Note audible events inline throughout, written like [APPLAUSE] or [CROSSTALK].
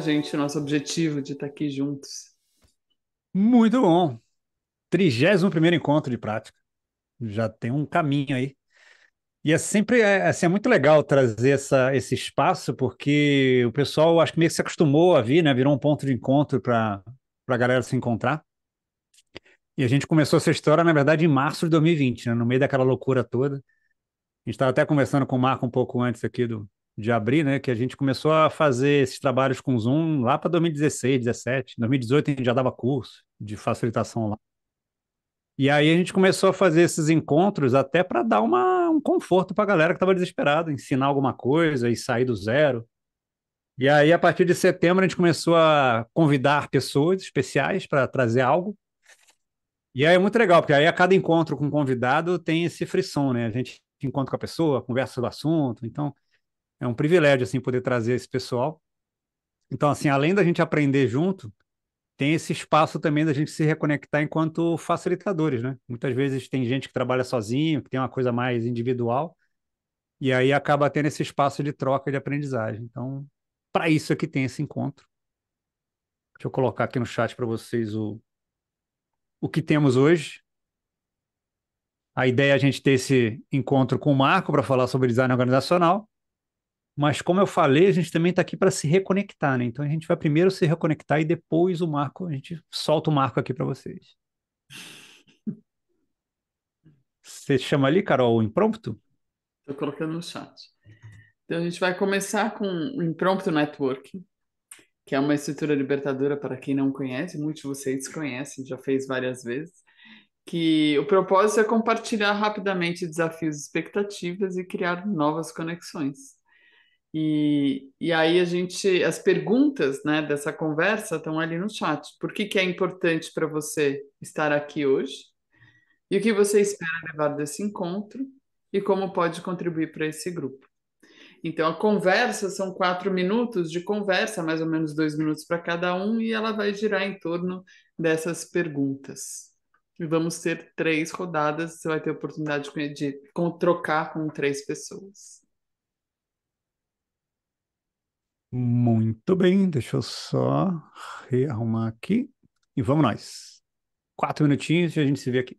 gente nosso objetivo de estar tá aqui juntos. Muito bom. 31 primeiro encontro de prática. Já tem um caminho aí. E é sempre é, assim, é muito legal trazer essa, esse espaço, porque o pessoal acho que meio que se acostumou a vir, né? Virou um ponto de encontro para a galera se encontrar. E a gente começou essa história, na verdade, em março de 2020, né? no meio daquela loucura toda. A gente estava até conversando com o Marco um pouco antes aqui do, de abrir, né? Que a gente começou a fazer esses trabalhos com Zoom lá para 2016, 17, 2018 a gente já dava curso de facilitação lá. E aí a gente começou a fazer esses encontros até para dar uma, um conforto para a galera que estava desesperada, ensinar alguma coisa e sair do zero. E aí, a partir de setembro, a gente começou a convidar pessoas especiais para trazer algo. E aí é muito legal, porque aí a cada encontro com um convidado tem esse frisson, né? A gente encontra com a pessoa, conversa do assunto. Então, é um privilégio assim poder trazer esse pessoal. Então, assim, além da gente aprender junto, tem esse espaço também da gente se reconectar enquanto facilitadores, né? Muitas vezes tem gente que trabalha sozinho, que tem uma coisa mais individual, e aí acaba tendo esse espaço de troca de aprendizagem. Então, para isso é que tem esse encontro. Deixa eu colocar aqui no chat para vocês o, o que temos hoje. A ideia é a gente ter esse encontro com o Marco para falar sobre design organizacional. Mas como eu falei, a gente também está aqui para se reconectar, né? Então a gente vai primeiro se reconectar e depois o Marco, a gente solta o Marco aqui para vocês. Você chama ali, Carol, o imprompto? Estou colocando no chat. Então a gente vai começar com o Imprompto network, que é uma estrutura libertadora para quem não conhece, muitos de vocês conhecem, já fez várias vezes que o propósito é compartilhar rapidamente desafios e expectativas e criar novas conexões. E, e aí a gente, as perguntas né, dessa conversa estão ali no chat. Por que, que é importante para você estar aqui hoje? E o que você espera levar desse encontro? E como pode contribuir para esse grupo? Então, a conversa são quatro minutos de conversa, mais ou menos dois minutos para cada um, e ela vai girar em torno dessas perguntas. E vamos ter três rodadas, você vai ter a oportunidade de, de, de trocar com três pessoas. Muito bem, deixa eu só rearrumar aqui. E vamos nós. Quatro minutinhos e a gente se vê aqui.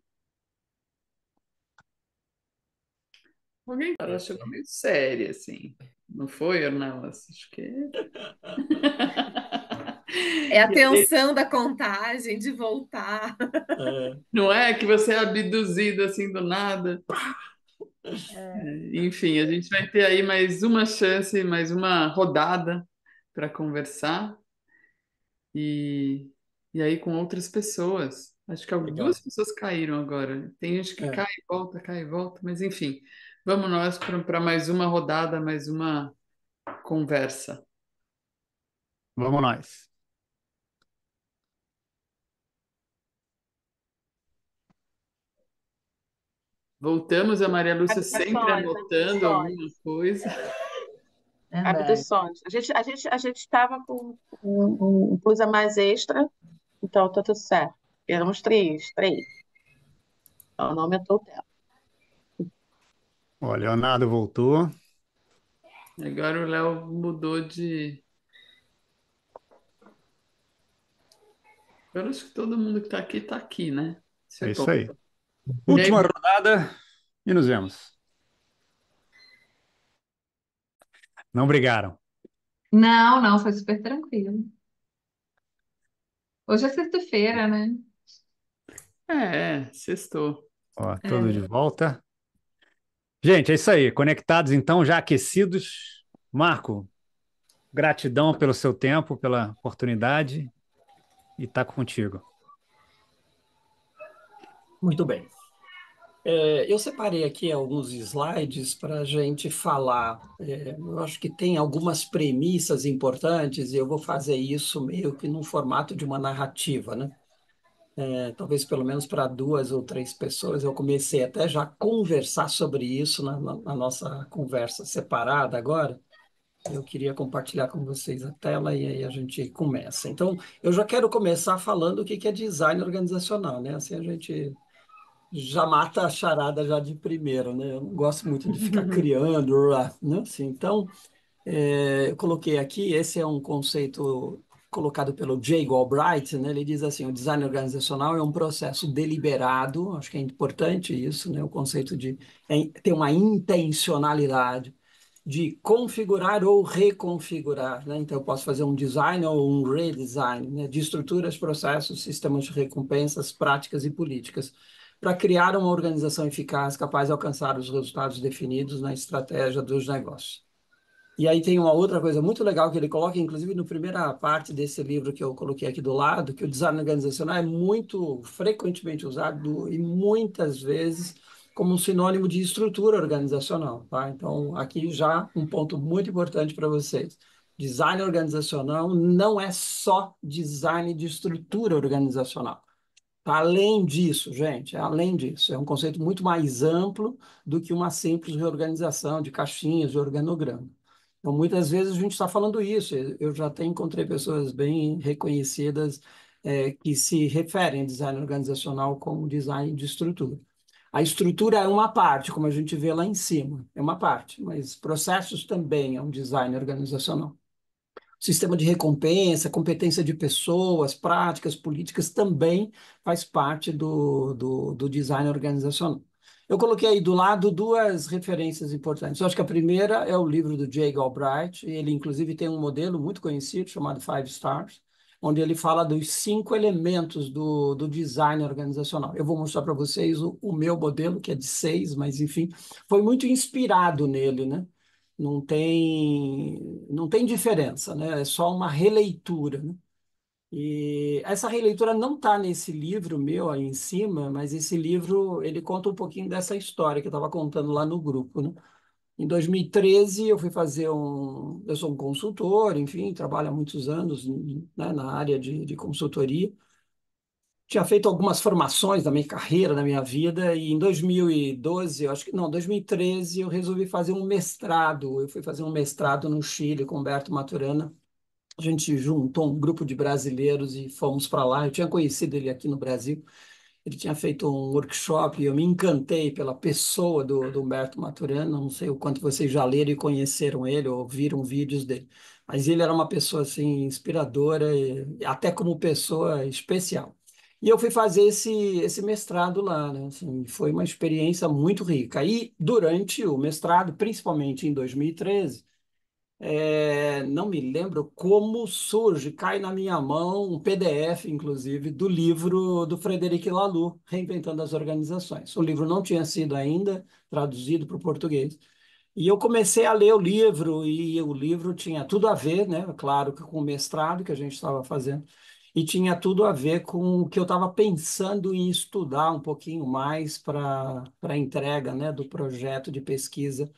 Alguém ela chegou meio séria, assim. Não foi, não? Acho que. [LAUGHS] [LAUGHS] É a tensão da contagem, de voltar. É. [LAUGHS] Não é que você é abduzido assim do nada. É, enfim, a gente vai ter aí mais uma chance, mais uma rodada para conversar e, e aí com outras pessoas. Acho que algumas pessoas caíram agora. Tem gente que é. cai e volta, cai e volta, mas enfim, vamos nós para mais uma rodada, mais uma conversa. Vamos nós. Voltamos, a Maria Lúcia sempre anotando alguma coisa. Abduções. A gente a gente a gente estava com um, um blusa mais extra, então tá tudo certo. Éramos três, três. Então não aumentou o é tempo. o Leonardo voltou. Agora o Léo mudou de. Eu acho que todo mundo que está aqui está aqui, né? é isso aí. Última rodada e nos vemos. Não brigaram. Não, não, foi super tranquilo. Hoje é sexta-feira, né? É, é sextou. Ó, é. tudo É. de volta. Gente, é isso aí. Conectados, então, já aquecidos. Marco, gratidão pelo seu tempo, pela oportunidade e tá contigo. Muito bem. É, eu separei aqui alguns slides para a gente falar. É, eu acho que tem algumas premissas importantes e eu vou fazer isso meio que num formato de uma narrativa, né? É, talvez pelo menos para duas ou três pessoas. Eu comecei até já a conversar sobre isso na, na, na nossa conversa separada agora. Eu queria compartilhar com vocês a tela e aí a gente começa. Então, eu já quero começar falando o que é design organizacional, né? Assim a gente já mata a charada já de primeira, né? Eu não gosto muito de ficar uhum. criando, né? Assim, então, é, eu coloquei aqui, esse é um conceito colocado pelo Jay Galbright, né? Ele diz assim, o design organizacional é um processo deliberado, acho que é importante isso, né? O conceito de é, ter uma intencionalidade de configurar ou reconfigurar, né? Então, eu posso fazer um design ou um redesign, né? De estruturas, processos, sistemas de recompensas, práticas e políticas para criar uma organização eficaz capaz de alcançar os resultados definidos na estratégia dos negócios. E aí tem uma outra coisa muito legal que ele coloca, inclusive na primeira parte desse livro que eu coloquei aqui do lado, que o design organizacional é muito frequentemente usado e muitas vezes como um sinônimo de estrutura organizacional, tá? Então, aqui já um ponto muito importante para vocês. Design organizacional não é só design de estrutura organizacional além disso, gente, é além disso. É um conceito muito mais amplo do que uma simples reorganização de caixinhas, de organograma. Então, muitas vezes a gente está falando isso. Eu já até encontrei pessoas bem reconhecidas é, que se referem a design organizacional como design de estrutura. A estrutura é uma parte, como a gente vê lá em cima, é uma parte, mas processos também é um design organizacional sistema de recompensa, competência de pessoas, práticas, políticas, também faz parte do, do, do design organizacional. Eu coloquei aí do lado duas referências importantes. Eu acho que a primeira é o livro do Jay Galbright. Ele, inclusive, tem um modelo muito conhecido chamado Five Stars, onde ele fala dos cinco elementos do, do design organizacional. Eu vou mostrar para vocês o, o, meu modelo, que é de seis, mas, enfim, foi muito inspirado nele, né? não tem, não tem diferença, né? É só uma releitura. né? E essa releitura não está nesse livro meu aí em cima, mas esse livro ele conta um pouquinho dessa história que eu estava contando lá no grupo, né? Em 2013 eu fui fazer um, eu sou um consultor, enfim, trabalho há muitos anos, né, na área de, de consultoria tinha feito algumas formações da minha carreira, da minha vida, e em 2012, eu acho que não, 2013, eu resolvi fazer um mestrado. Eu fui fazer um mestrado no Chile com Humberto Maturana. A gente juntou um grupo de brasileiros e fomos para lá. Eu tinha conhecido ele aqui no Brasil. Ele tinha feito um workshop e eu me encantei pela pessoa do, do Humberto Maturana. Não sei o quanto vocês já leram e conheceram ele ou viram vídeos dele. Mas ele era uma pessoa assim inspiradora, e, até como pessoa especial. E eu fui fazer esse, esse mestrado lá, né? Assim, foi uma experiência muito rica. E durante o mestrado, principalmente em 2013, é, não me lembro como surge, cai na minha mão um PDF, inclusive, do livro do Frederic Laloux, Reinventando as Organizações. O livro não tinha sido ainda traduzido para o português. E eu comecei a ler o livro, e o livro tinha tudo a ver, né? Claro que com o mestrado que a gente estava fazendo e tinha tudo a ver com o que eu estava pensando em estudar um pouquinho mais para a entrega, né, do projeto de pesquisa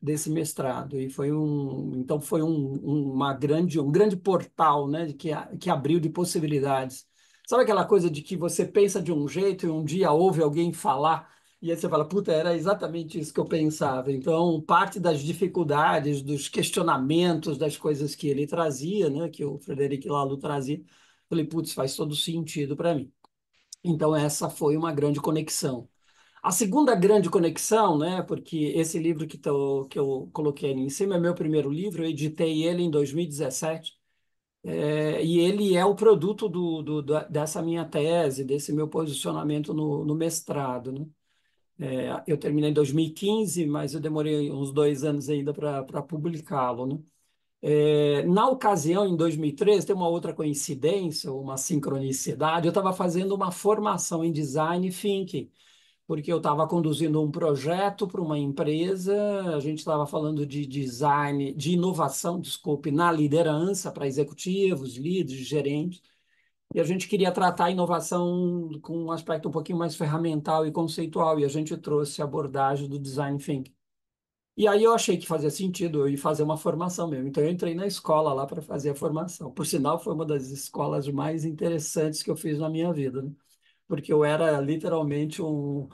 desse mestrado e foi um então foi um, uma grande um grande portal né que que abriu de possibilidades sabe aquela coisa de que você pensa de um jeito e um dia ouve alguém falar e aí você fala puta era exatamente isso que eu pensava então parte das dificuldades dos questionamentos das coisas que ele trazia né que o Frederic Lalo trazia Falei, putz, faz todo sentido para mim. Então, essa foi uma grande conexão. A segunda grande conexão, né, porque esse livro que, tô, que eu coloquei ali em cima é meu primeiro livro, eu editei ele em 2017, é, eh, e ele é o produto do, do, dessa minha tese, desse meu posicionamento no, no mestrado. Né? É, eu terminei em 2015, mas eu demorei uns dois anos ainda para publicá-lo. Né? É, na ocasião, em 2013, tem uma outra coincidência, uma sincronicidade, eu estava fazendo uma formação em design thinking, porque eu estava conduzindo um projeto para uma empresa, a gente estava falando de design, de inovação, desculpe, na liderança, para executivos, líderes, gerentes, e a gente queria tratar a inovação com um aspecto um pouquinho mais ferramental e conceitual, e a gente trouxe a abordagem do design thinking. E aí eu achei que fazia sentido eu ir fazer uma formação mesmo. Então eu entrei na escola lá para fazer a formação. Por sinal, foi uma das escolas mais interessantes que eu fiz na minha vida, né? Porque eu era literalmente um,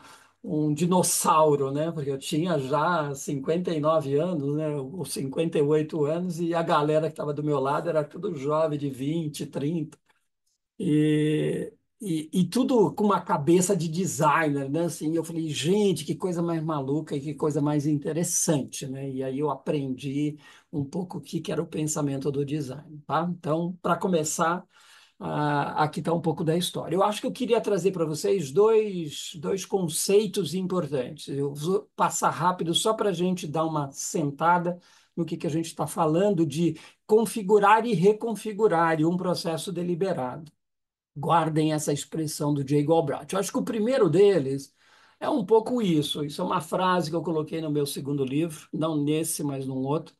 um dinossauro, né? Porque eu tinha já 59 anos, né? Ou 58 anos, e a galera que estava do meu lado era tudo jovem, de 20, 30. E, e, e, tudo com uma cabeça de designer, né? Assim, eu falei, gente, que coisa mais maluca e que coisa mais interessante, né? E aí eu aprendi um pouco o que, que era o pensamento do design, tá? Então, para começar, uh, aqui está um pouco da história. Eu acho que eu queria trazer para vocês dois, dois conceitos importantes. Eu vou passar rápido só para a gente dar uma sentada no que, que a gente está falando de configurar e reconfigurar um processo deliberado. Guardem essa expressão do Jay Galbraith. Eu acho que o primeiro deles é um pouco isso. Isso é uma frase que eu coloquei no meu segundo livro, não nesse, mas num outro.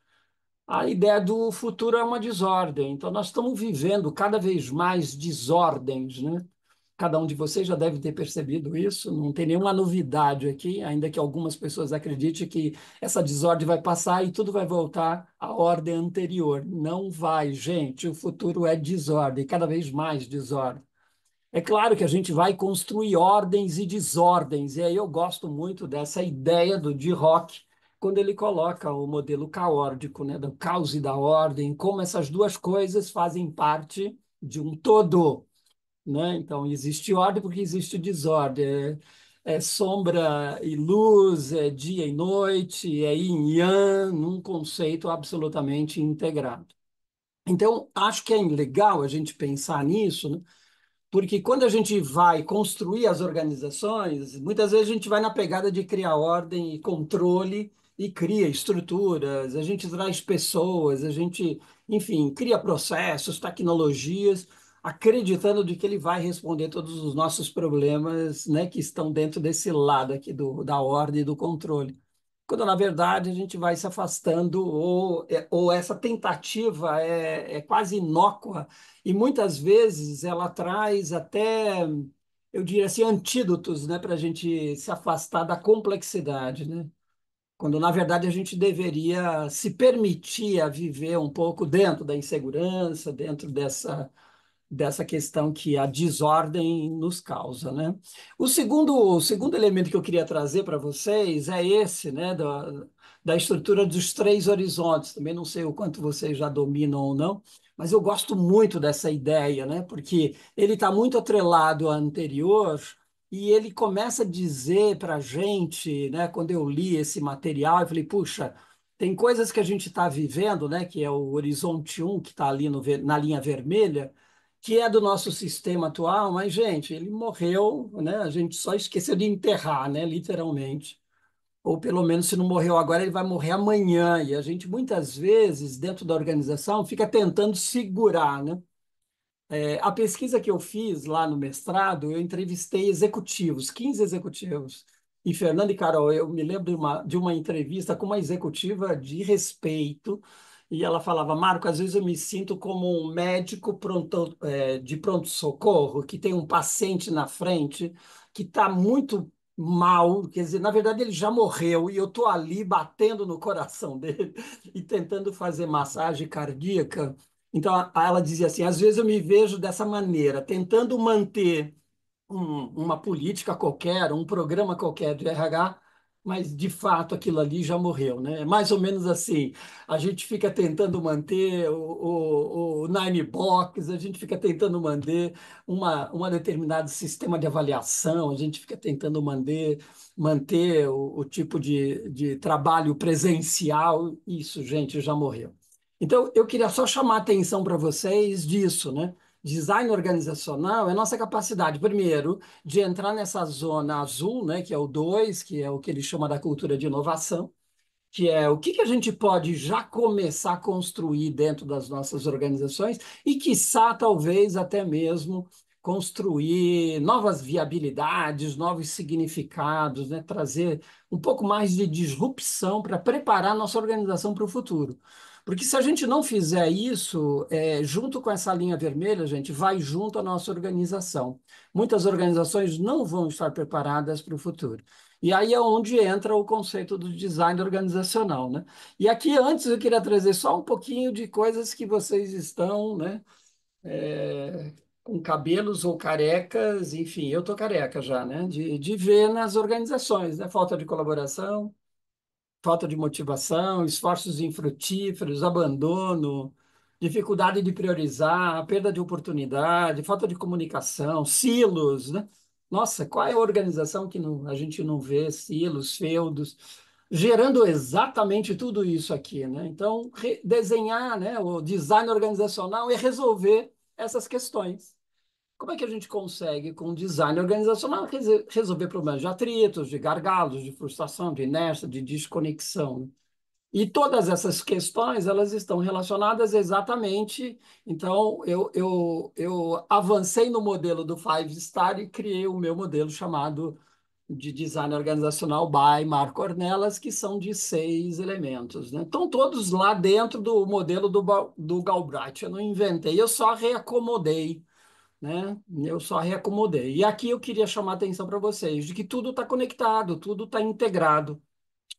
A ideia do futuro é uma desordem. Então, nós estamos vivendo cada vez mais desordens, né? Cada um de vocês já deve ter percebido isso, não tem nenhuma novidade aqui, ainda que algumas pessoas acreditem que essa desordem vai passar e tudo vai voltar à ordem anterior. Não vai, gente, o futuro é desordem, cada vez mais desordem. É claro que a gente vai construir ordens e desordens, e aí eu gosto muito dessa ideia do de Rock, quando ele coloca o modelo caórdico, né, do caos e da ordem, como essas duas coisas fazem parte de um todo. Né? Então, existe ordem porque existe desordem. É, é sombra e luz, é dia e noite, é yin yang, num conceito absolutamente integrado. Então, acho que é legal a gente pensar nisso, né? porque quando a gente vai construir as organizações, muitas vezes a gente vai na pegada de criar ordem e controle e cria estruturas, a gente traz pessoas, a gente, enfim, cria processos, tecnologias acreditando de que ele vai responder todos os nossos problemas, né, que estão dentro desse lado aqui do, da ordem e do controle. Quando, na verdade, a gente vai se afastando ou, é, ou essa tentativa é, é quase inócua e muitas vezes ela traz até, eu diria assim, antídotos né, para a gente se afastar da complexidade, né? quando na verdade a gente deveria se permitir a viver um pouco dentro da insegurança, dentro dessa dessa questão que a desordem nos causa, né? O segundo, o segundo elemento que eu queria trazer para vocês é esse, né, da, da estrutura dos três horizontes. Também não sei o quanto vocês já dominam ou não, mas eu gosto muito dessa ideia, né? Porque ele está muito atrelado ao anterior e ele começa a dizer para a gente, né? Quando eu li esse material, eu falei, puxa, tem coisas que a gente está vivendo, né? Que é o horizonte 1 que está ali no, na linha vermelha, que é do nosso sistema atual, mas, gente, ele morreu, né? A gente só esqueceu de enterrar, né? Literalmente. Ou pelo menos, se não morreu agora, ele vai morrer amanhã. E a gente, muitas vezes, dentro da organização, fica tentando segurar, né? É, a pesquisa que eu fiz lá no mestrado, eu entrevistei executivos, 15 executivos. E, Fernando e Carol, eu me lembro de uma, de uma entrevista com uma executiva de respeito, e ela falava, Marco, às vezes eu me sinto como um médico pronto, é, de pronto-socorro, que tem um paciente na frente que está muito mal, quer dizer, na verdade ele já morreu e eu estou ali batendo no coração [LAUGHS] dele e tentando fazer massagem cardíaca. Então ela dizia assim: às vezes eu me vejo dessa maneira, tentando manter um, uma política qualquer, um programa qualquer de RH, mas de fato aquilo ali já morreu, né? É mais ou menos assim. A gente fica tentando manter o, o, o Nine Box, a gente fica tentando manter uma, uma determinado sistema de avaliação, a gente fica tentando manter, manter o, o tipo de, de trabalho presencial. Isso, gente, já morreu. Então, eu queria só chamar a atenção para vocês disso, né? Design organizacional é nossa capacidade, primeiro, de entrar nessa zona azul, né, que é o 2, que é o que ele chama da cultura de inovação, que é o que, que a gente pode já começar a construir dentro das nossas organizações e, quiçá, talvez até mesmo construir novas viabilidades, novos significados, né? trazer um pouco mais de disrupção para preparar nossa organização para o futuro. Porque se a gente não fizer isso, é, junto com essa linha vermelha, gente, vai junto à nossa organização. Muitas organizações não vão estar preparadas para o futuro. E aí é onde entra o conceito do design organizacional, né? E aqui, antes, eu queria trazer só um pouquinho de coisas que vocês estão, né? É, com cabelos ou carecas, enfim, eu tô careca já, né? De, de ver nas organizações, né? Falta de colaboração, falta de motivação, esforços infrutíferos, abandono, dificuldade de priorizar, perda de oportunidade, falta de comunicação, silos, né? Nossa, qual é a organização que não, a gente não vê silos, feudos, gerando exatamente tudo isso aqui, né? Então, desenhar, né, o design organizacional é resolver essas questões. Como é que a gente consegue, com design organizacional, resolver problemas de atritos, de gargalos, de frustração, de inércia, de desconexão? E todas essas questões, elas estão relacionadas exatamente. Então, eu, eu, eu avancei no modelo do Five Star e criei o meu modelo chamado de Design Organizacional by Marco Ornelas, que são de seis elementos. Né? Estão todos lá dentro do modelo do, do Galbraith. Eu não inventei, eu só reacomodei né? Eu só reacomodei. E aqui eu queria chamar a atenção para vocês de que tudo está conectado, tudo está integrado.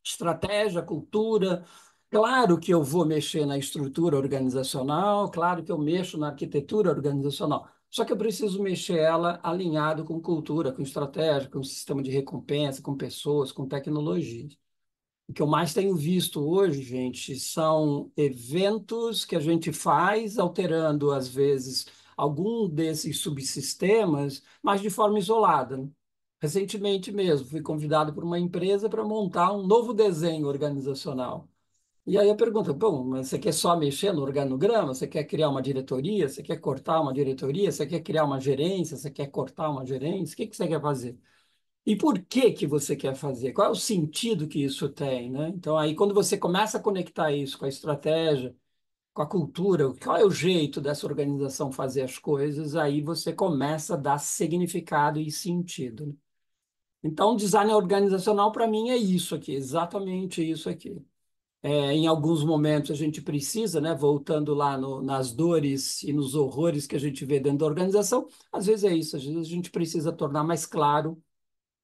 Estratégia, cultura. Claro que eu vou mexer na estrutura organizacional, claro que eu mexo na arquitetura organizacional. Só que eu preciso mexer ela alinhado com cultura, com estratégia, com sistema de recompensa, com pessoas, com tecnologia. O que eu mais tenho visto hoje, gente, são eventos que a gente faz, alterando às vezes algum desses subsistemas, mas de forma isolada. Recentemente mesmo, fui convidado por uma empresa para montar um novo desenho organizacional. E aí eu pergunto: bom, mas você quer só mexer no organograma? Você quer criar uma diretoria? Você quer cortar uma diretoria? Você quer criar uma gerência? Você quer cortar uma gerência? O que, que você quer fazer? E por que que você quer fazer? Qual é o sentido que isso tem, né? Então aí quando você começa a conectar isso com a estratégia, com a cultura, qual é o jeito dessa organização fazer as coisas, aí você começa a dar significado e sentido. Né? Então, design organizacional para mim é isso aqui, exatamente isso aqui. É, em alguns momentos a gente precisa, né, voltando lá no, nas dores e nos horrores que a gente vê dentro da organização, às vezes é isso, às vezes a gente precisa tornar mais claro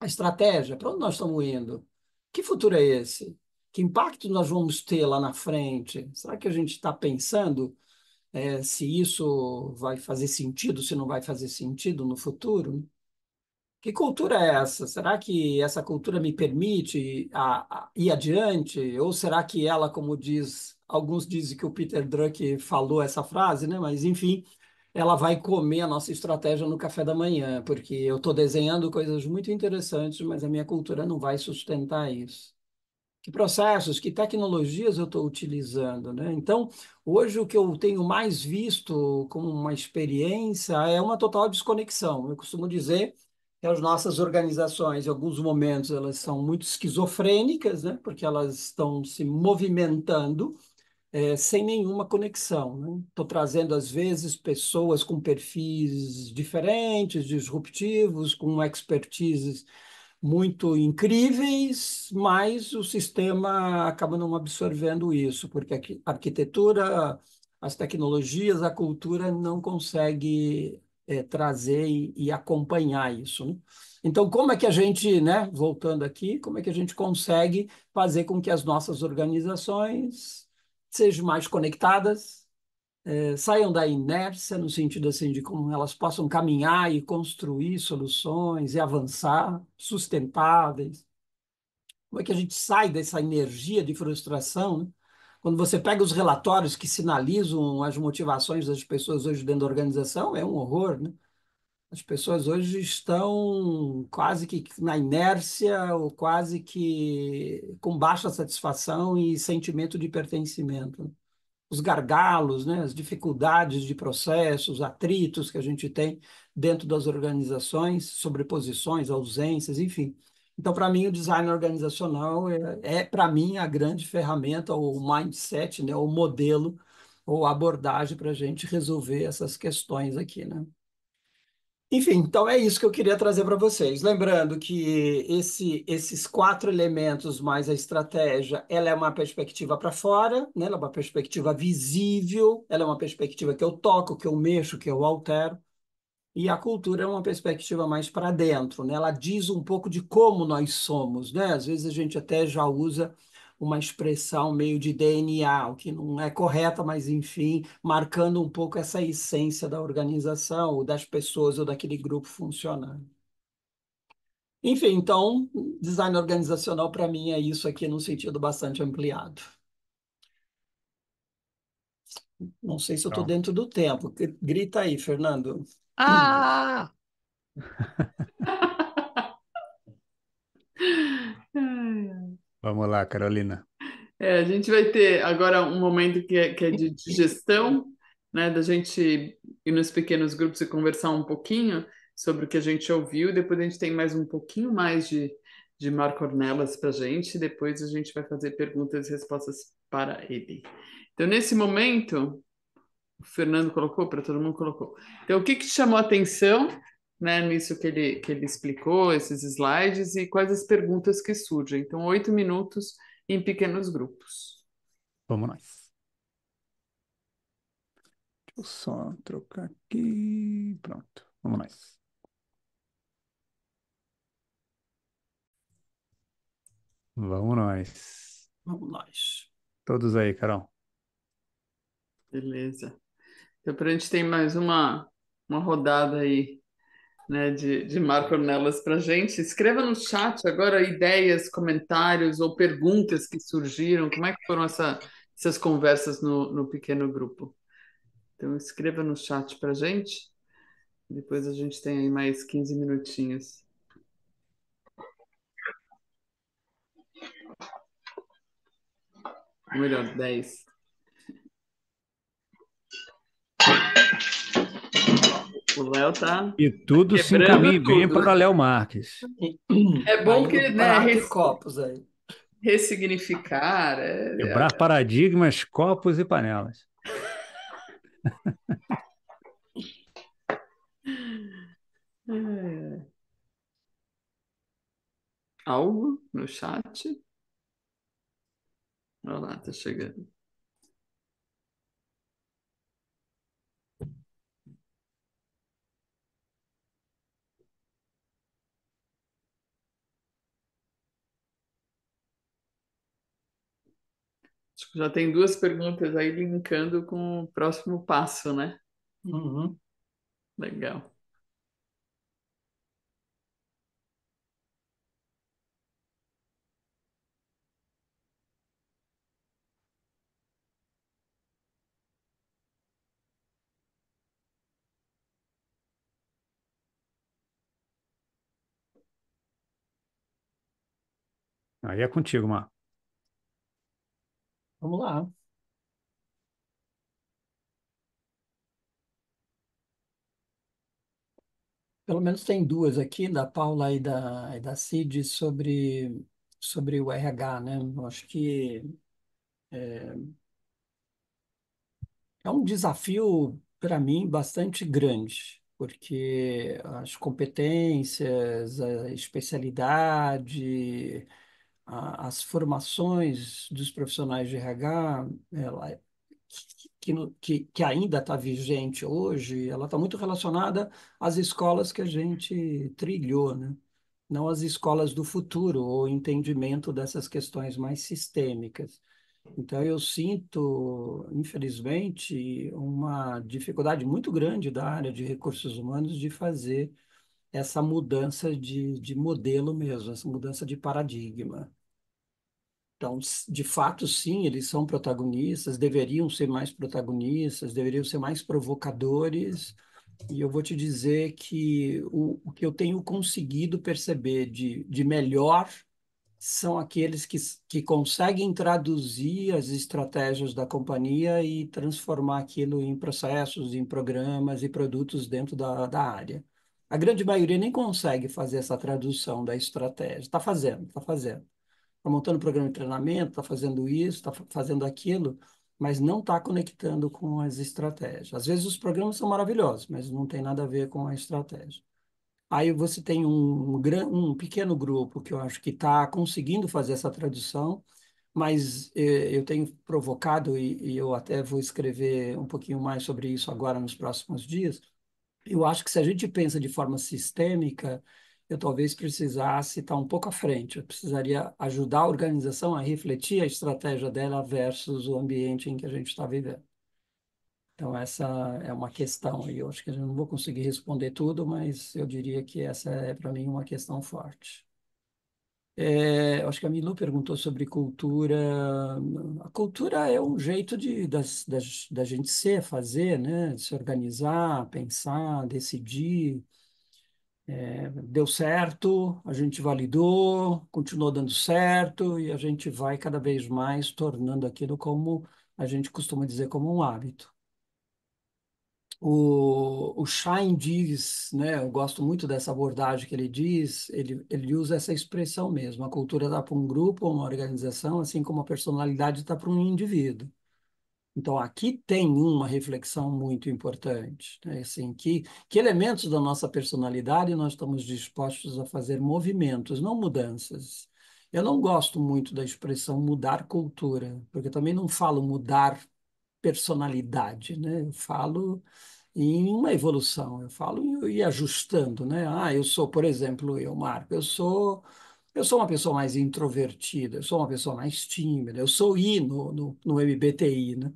a estratégia, para onde nós estamos indo, que futuro é esse? Que impacto nós vamos ter lá na frente? Será que a gente está pensando é, se isso vai fazer sentido, se não vai fazer sentido no futuro? Que cultura é essa? Será que essa cultura me permite a, a ir adiante? Ou será que ela, como diz, alguns dizem que o Peter Drucker falou essa frase, né? Mas enfim, ela vai comer a nossa estratégia no café da manhã, porque eu estou desenhando coisas muito interessantes, mas a minha cultura não vai sustentar isso que processos, que tecnologias eu estou utilizando, né? Então, hoje o que eu tenho mais visto como uma experiência é uma total desconexão. Eu costumo dizer que as nossas organizações, em alguns momentos, elas são muito esquizofrênicas, né? Porque elas estão se movimentando é, sem nenhuma conexão. Estou né? trazendo, às vezes, pessoas com perfis diferentes, disruptivos, com expertises diferentes muito incríveis, mas o sistema acaba não absorvendo isso, porque a arquitetura, as tecnologias, a cultura não consegue é, trazer e, e, acompanhar isso. Né? Então, como é que a gente, né, voltando aqui, como é que a gente consegue fazer com que as nossas organizações sejam mais conectadas, é, saiam da inércia, no sentido assim de como elas possam caminhar e construir soluções e avançar sustentáveis. Como é que a gente sai dessa energia de frustração? Né? Quando você pega os relatórios que sinalizam as motivações das pessoas hoje dentro da organização, é um horror, né? As pessoas hoje estão quase que na inércia ou quase que com baixa satisfação e sentimento de pertencimento. Né? os gargalos, né, as dificuldades de processos, atritos que a gente tem dentro das organizações, sobreposições, ausências, enfim. Então, para mim, o design organizacional é, é para mim, a grande ferramenta, o mindset, né, o modelo ou abordagem para a gente resolver essas questões aqui, né? Enfim, então é isso que eu queria trazer para vocês. Lembrando que esse, esses quatro elementos mais a estratégia, ela é uma perspectiva para fora, né? ela é uma perspectiva visível, ela é uma perspectiva que eu toco, que eu mexo, que eu altero. E a cultura é uma perspectiva mais para dentro, né? ela diz um pouco de como nós somos. Né? Às vezes a gente até já usa uma expressão meio de DNA, o que não é correta, mas enfim, marcando um pouco essa essência da organização, ou das pessoas, ou daquele grupo funcionando. Enfim, então, design organizacional para mim é isso aqui num sentido bastante ampliado. Não sei se eu estou tá. dentro do tempo. Grita aí, Fernando. Ah! [LAUGHS] Vamos lá, Carolina. É, a gente vai ter agora um momento que é, que é de digestão, né, da gente ir nos pequenos grupos e conversar um pouquinho sobre o que a gente ouviu. Depois a gente tem mais um pouquinho mais de, de Marco Ornelas para a gente. Depois a gente vai fazer perguntas e respostas para ele. Então, nesse momento, o Fernando colocou, para todo mundo colocou. Então, o que, que chamou a atenção né, nisso que ele, que ele explicou, esses slides, e quais as perguntas que surgem. Então, oito minutos em pequenos grupos. Vamos nós. Deixa eu só trocar aqui. Pronto, vamos nós. Vamos nós. Vamos nós. Todos aí, Carol. Beleza. Então, para a gente tem mais uma, uma rodada aí né, de, de Marco Nelas para gente. Escreva no chat agora ideias, comentários ou perguntas que surgiram. Como é que foram essa, essas conversas no, no pequeno grupo? Então escreva no chat para gente. Depois a gente tem aí mais 15 minutinhos. Melhor, 10. O Léo tá. E tudo se encaminha bem para Léo Marques. É bom que, né? Rec... copos aí. Ressignificar. É... Quebrar é paradigmas, copos e panelas. é... [LAUGHS] Algo no chat? Olha lá, tá chegando. já tem duas perguntas aí linkando com o próximo passo, né? Uhum. Legal. Aí é contigo, Mar. Vamos lá. Pelo menos tem duas aqui, da Paula e da, e da Cid, sobre, sobre o RH, né? Eu acho que é, é um desafio, para mim, bastante grande, porque as competências, a especialidade, as formações dos profissionais de RH, ela, que, que, que ainda está vigente hoje, ela está muito relacionada às escolas que a gente trilhou, né? não as escolas do futuro, ou entendimento dessas questões mais sistêmicas. Então, eu sinto, infelizmente, uma dificuldade muito grande da área de recursos humanos de fazer essa mudança de, de modelo mesmo, essa mudança de paradigma. Então, de fato, sim, eles são protagonistas, deveriam ser mais protagonistas, deveriam ser mais provocadores. E eu vou te dizer que o, o que eu tenho conseguido perceber de, de melhor são aqueles que, que conseguem traduzir as estratégias da companhia e transformar aquilo em processos, em programas e produtos dentro da, da área. A grande maioria nem consegue fazer essa tradução da estratégia. Está fazendo, está fazendo está montando um programa de treinamento, está fazendo isso, está fazendo aquilo, mas não está conectando com as estratégias. Às vezes os programas são maravilhosos, mas não tem nada a ver com a estratégia. Aí você tem um, um, um pequeno grupo que eu acho que está conseguindo fazer essa tradução, mas eh, eu tenho provocado, e, e, eu até vou escrever um pouquinho mais sobre isso agora nos próximos dias. Eu acho que se a gente pensa de forma sistêmica, eu talvez precisasse estar um pouco à frente, eu precisaria ajudar a organização a refletir a estratégia dela versus o ambiente em que a gente está vivendo. Então, essa é uma questão, e eu acho que eu não vou conseguir responder tudo, mas eu diria que essa é, para mim, uma questão forte. É, acho que a Milu perguntou sobre cultura. A cultura é um jeito de da gente ser, fazer, né? De se organizar, pensar, decidir. É, deu certo, a gente validou, continuou dando certo e a gente vai cada vez mais tornando aquilo como a gente costuma dizer como um hábito. O, o Shine diz, né, eu gosto muito dessa abordagem que ele diz, ele, ele usa essa expressão mesmo, a cultura está para um grupo, ou uma organização, assim como a personalidade está para um indivíduo. Então, aqui tem uma reflexão muito importante, né? assim, que, que elementos da nossa personalidade nós estamos dispostos a fazer movimentos, não mudanças. Eu não gosto muito da expressão mudar cultura, porque também não falo mudar personalidade, né? Eu falo em uma evolução, eu falo em ir ajustando, né? Ah, eu sou, por exemplo, eu, Marco, eu sou eu sou uma pessoa mais introvertida, eu sou uma pessoa mais tímida, eu sou I no, no, no MBTI, né?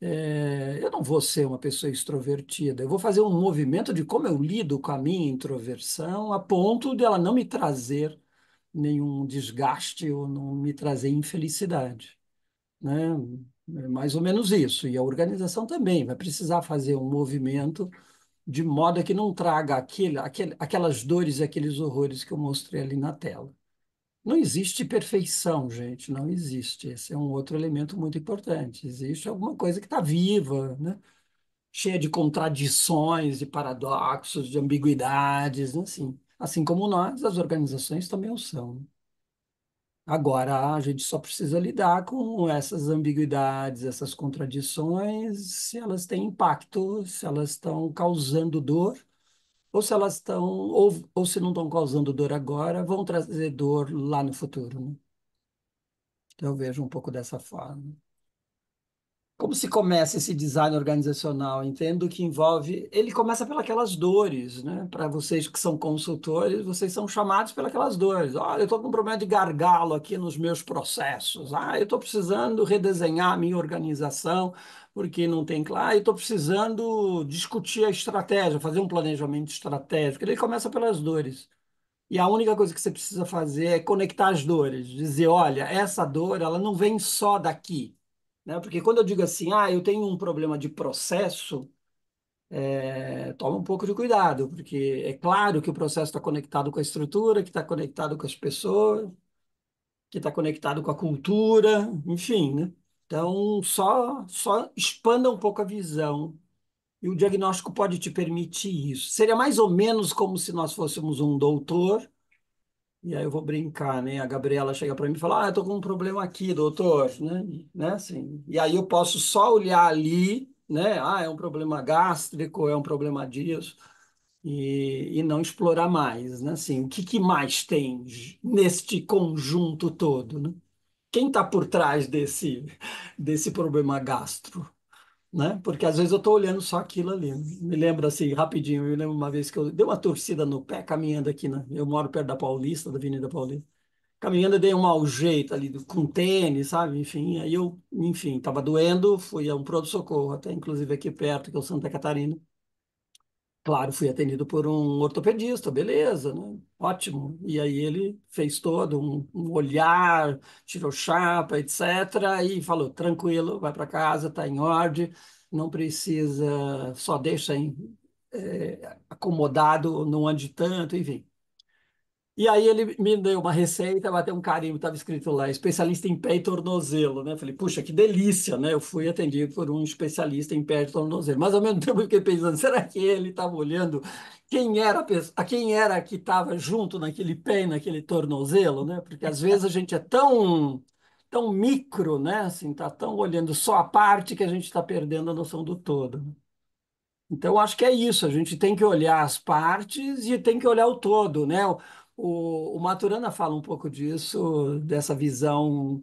É, eu não vou ser uma pessoa extrovertida, eu vou fazer um movimento de como eu lido com a minha introversão a ponto dela não me trazer nenhum desgaste ou não me trazer infelicidade, né? É mais ou menos isso. E a organização também vai precisar fazer um movimento de modo que não traga aquele, aquele, aquelas dores e aqueles horrores que eu mostrei ali na tela. Não existe perfeição, gente, não existe. Esse é um outro elemento muito importante. Existe alguma coisa que está viva, né? cheia de contradições, de paradoxos, de ambiguidades, assim. Assim como nós, as organizações também o são. Agora, a gente só precisa lidar com essas ambiguidades, essas contradições, se elas têm impacto, se elas estão causando dor ou se elas estão, ou, ou se não estão causando dor agora, vão trazer dor lá no futuro. Né? Então, eu vejo um pouco dessa forma. Como se começa esse design organizacional? Entendo que envolve. Ele começa pelas dores, né? Para vocês que são consultores, vocês são chamados pelas dores. Olha, eu estou com um problema de gargalo aqui nos meus processos. Ah, eu estou precisando redesenhar a minha organização, porque não tem claro. Ah, eu estou precisando discutir a estratégia, fazer um planejamento estratégico. Ele começa pelas dores. E a única coisa que você precisa fazer é conectar as dores, dizer, olha, essa dor, ela não vem só daqui né? Porque quando eu digo assim, ah, eu tenho um problema de processo, é, toma um pouco de cuidado, porque é claro que o processo está conectado com a estrutura, que está conectado com as pessoas, que está conectado com a cultura, enfim, né? Então, só, só expanda um pouco a visão e o diagnóstico pode te permitir isso. Seria mais ou menos como se nós fôssemos um doutor e aí eu vou brincar, né? A Gabriela chega para mim e fala: Ah, eu tô com um problema aqui, doutor, né? E, né? Assim, e aí eu posso só olhar ali, né? Ah, é um problema gástrico, é um problema disso, e, e não explorar mais, né? Assim, o que, que mais tem neste conjunto todo, né? Quem está por trás desse, desse problema gastro? né? Porque às vezes eu estou olhando só aquilo ali. Me lembro assim, rapidinho, eu lembro uma vez que eu dei uma torcida no pé caminhando aqui, né? Eu moro perto da Paulista, da Avenida Paulista. Caminhando eu dei um mau jeito ali com tênis, sabe? Enfim, aí eu, enfim, estava doendo, fui a um pronto-socorro, até inclusive aqui perto, que é o Santa Catarina. Claro, fui atendido por um ortopedista, beleza, né? Ótimo. E aí ele fez todo um, um olhar, tirou chapa, etc. E falou, tranquilo, vai para casa, está em ordem, não precisa, só deixa em, é, acomodado, não ande tanto, enfim. E aí ele me deu uma receita, bateu um carimbo, estava escrito lá, especialista em pé e tornozelo, né? Falei, puxa, que delícia, né? Eu fui atendido por um especialista em pé e tornozelo. Mas ao mesmo tempo eu fiquei pensando, será que ele estava olhando quem era a pessoa, quem era que estava junto naquele pé e naquele tornozelo, né? Porque às vezes a gente é tão tão micro, né? Assim, tá tão olhando só a parte que a gente está perdendo a noção do todo. Né? Então, acho que é isso. A gente tem que olhar as partes e tem que olhar o todo, né? O, o Maturana fala um pouco disso, dessa visão.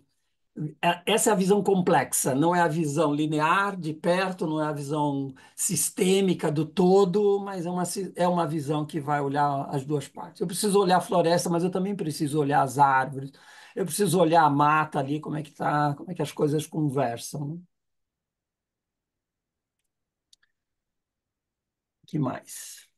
É, essa é a visão complexa, não é a visão linear de perto, não é a visão sistêmica do todo, mas é uma, é uma visão que vai olhar as duas partes. Eu preciso olhar a floresta, mas eu também preciso olhar as árvores, eu preciso olhar a mata ali, como é que tá, como é que as coisas conversam. Né? que mais?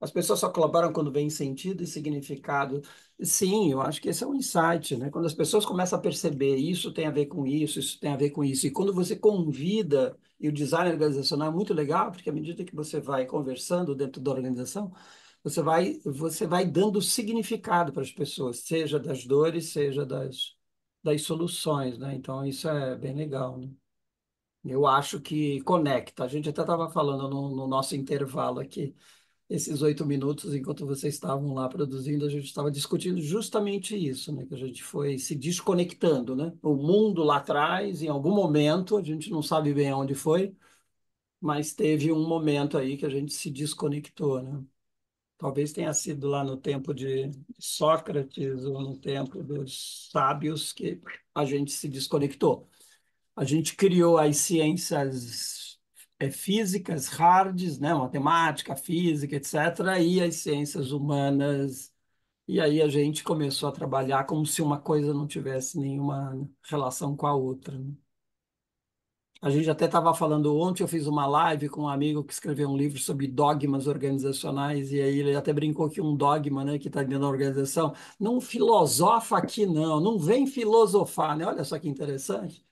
As pessoas só colaboram quando vem sentido e significado. Sim, eu acho que esse é um insight, né? Quando as pessoas começam a perceber isso tem a ver com isso, isso tem a ver com isso, e quando você convida, e o design organizacional é muito legal, porque à medida que você vai conversando dentro da organização, você vai, você vai dando significado para as pessoas, seja das dores, seja das, das soluções, né? Então isso é bem legal, né? Eu acho que conecta. A gente até estava falando no, no nosso intervalo aqui esses oito minutos, enquanto vocês estavam lá produzindo, a gente estava discutindo justamente isso, né? Que a gente foi se desconectando, né? O mundo lá atrás, em algum momento, a gente não sabe bem onde foi, mas teve um momento aí que a gente se desconectou, né? Talvez tenha sido lá no tempo de Sócrates ou no tempo dos sábios que a gente se desconectou. A gente criou as ciências é, físicas, hards, né? matemática, física, etc., e as ciências humanas. E aí a gente começou a trabalhar como se uma coisa não tivesse nenhuma relação com a outra. Né? A gente até estava falando ontem, eu fiz uma live com um amigo que escreveu um livro sobre dogmas organizacionais, e aí ele até brincou que um dogma né, que está dentro da organização não filosofa aqui, não, não vem filosofar, né? Olha só que interessante.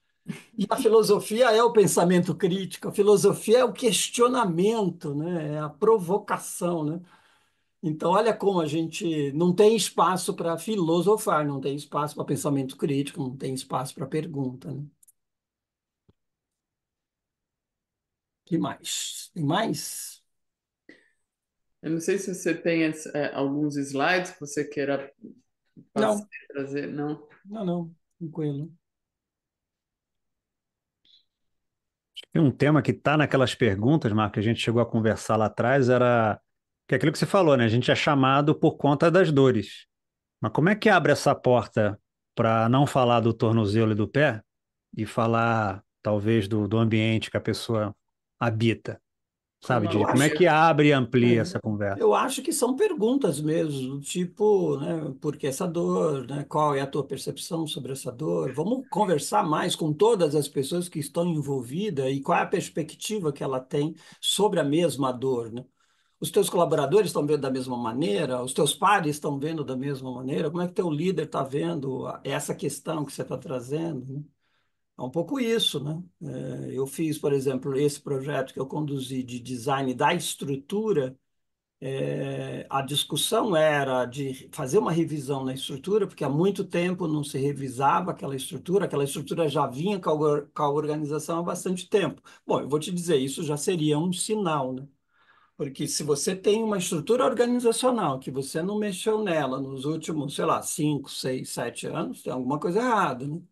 E a filosofia é o pensamento crítico, a filosofia é o questionamento, né? é a provocação. Né? Então, olha como a gente não tem espaço para filosofar, não tem espaço para pensamento crítico, não tem espaço para pergunta. Né? que mais? Tem mais? Eu não sei se você tem é, alguns slides que você queira passar, não. trazer. Não, não, não tranquilo. E um tema que está naquelas perguntas, Marco, que a gente chegou a conversar lá atrás, era que é aquilo que você falou, né? A gente é chamado por conta das dores. Mas como é que abre essa porta para não falar do tornozelo e do pé e falar, talvez, do, do ambiente que a pessoa habita? sabe? De, como é que abre e amplia é, essa conversa? Eu acho que são perguntas mesmo, tipo, né, por que essa dor? Né, qual é a tua percepção sobre essa dor? Vamos conversar mais com todas as pessoas que estão envolvidas e qual é a perspectiva que ela tem sobre a mesma dor, né? Os teus colaboradores estão vendo da mesma maneira? Os teus pares estão vendo da mesma maneira? Como é que teu líder está vendo essa questão que você está trazendo? Né? é um pouco isso, né? É, eu fiz, por exemplo, esse projeto que eu conduzi de design da estrutura. É, a discussão era de fazer uma revisão na estrutura, porque há muito tempo não se revisava aquela estrutura, aquela estrutura já vinha com a, com a organização há bastante tempo. Bom, eu vou te dizer, isso já seria um sinal, né? Porque se você tem uma estrutura organizacional que você não mexeu nela nos últimos, sei lá, 5, 6, 7 anos, tem alguma coisa errada, né?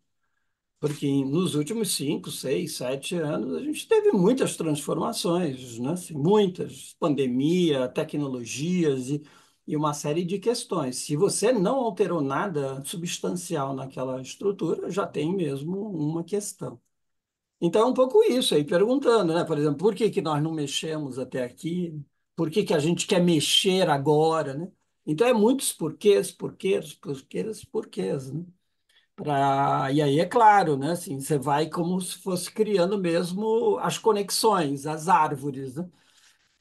porque nos últimos cinco, seis, sete anos a gente teve muitas transformações, né? Assim, muitas, pandemia, tecnologias e, e uma série de questões. Se você não alterou nada substancial naquela estrutura, já tem mesmo uma questão. Então é um pouco isso aí, perguntando, né? Por exemplo, por que, que nós não mexemos até aqui? Por que, que a gente quer mexer agora, né? Então é muitos porquês, porquês, porquês, porquês, né? Pra... E aí, é claro, né? Assim, você vai como se fosse criando mesmo as conexões, as árvores, né?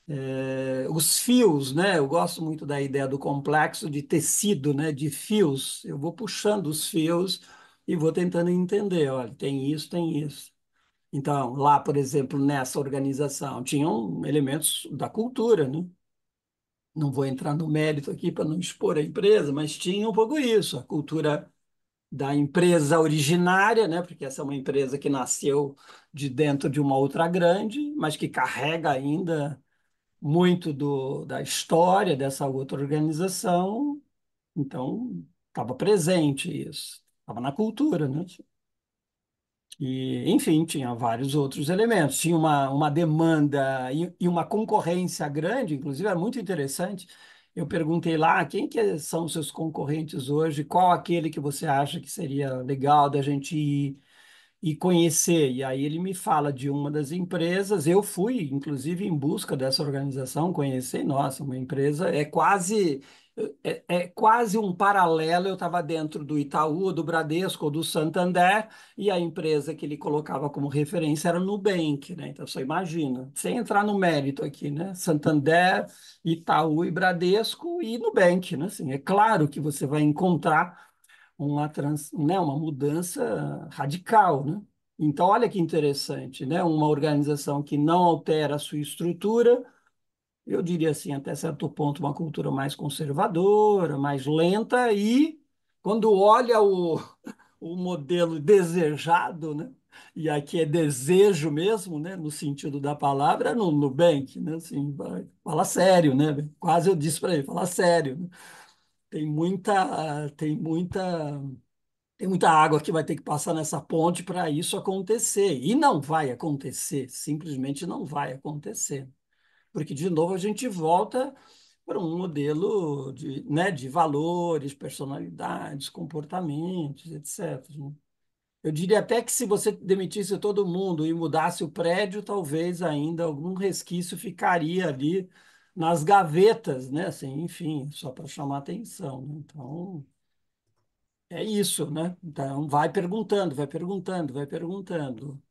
é... os fios, né? Eu gosto muito da ideia do complexo de tecido, né? De fios. Eu vou puxando os fios e vou tentando entender. Olha, tem isso, tem isso. Então, lá, por exemplo, nessa organização, tinham elementos da cultura, né? Não vou entrar no mérito aqui para não expor a empresa, mas tinha um pouco isso, a cultura da empresa originária, né? porque essa é uma empresa que nasceu de dentro de uma outra grande, mas que carrega ainda muito do, da história dessa outra organização. Então, estava presente isso, estava na cultura. Né? E, enfim, tinha vários outros elementos. Tinha uma, uma demanda e, e uma concorrência grande, inclusive, era muito interessante eu perguntei lá quem que são seus concorrentes hoje, qual aquele que você acha que seria legal da gente ir e conhecer. E aí ele me fala de uma das empresas. Eu fui, inclusive, em busca dessa organização, conhecer. Nossa, uma empresa é quase é, é, quase um paralelo. Eu estava dentro do Itaú, do Bradesco, do Santander, e a empresa que ele colocava como referência era Nubank, né? Então, só imagina, sem entrar no mérito aqui, né? Santander, Itaú e Bradesco e Nubank, né? Assim, é claro que você vai encontrar uma, trans, né, uma mudança radical, né? Então, olha que interessante, né? Uma organização que não altera a sua estrutura, eu diria assim, até certo ponto, uma cultura mais conservadora, mais lenta, e quando olha o, o modelo desejado, né? e aqui é desejo mesmo, né? no sentido da palavra, no Nubank, né? assim, fala sério, né? quase eu disse para ele, fala sério. Né. Tem muita, tem muita tem muita água que vai ter que passar nessa ponte para isso acontecer. E não vai acontecer, simplesmente não vai acontecer porque, de novo, a gente volta para um modelo de, né, de valores, personalidades, comportamentos, etc. Né? Eu diria até que se você demitisse todo mundo e mudasse o prédio, talvez ainda algum resquício ficaria ali nas gavetas, né? Assim, enfim, só para chamar atenção. Né? Então, é isso, né? Então, vai perguntando, vai perguntando, vai perguntando.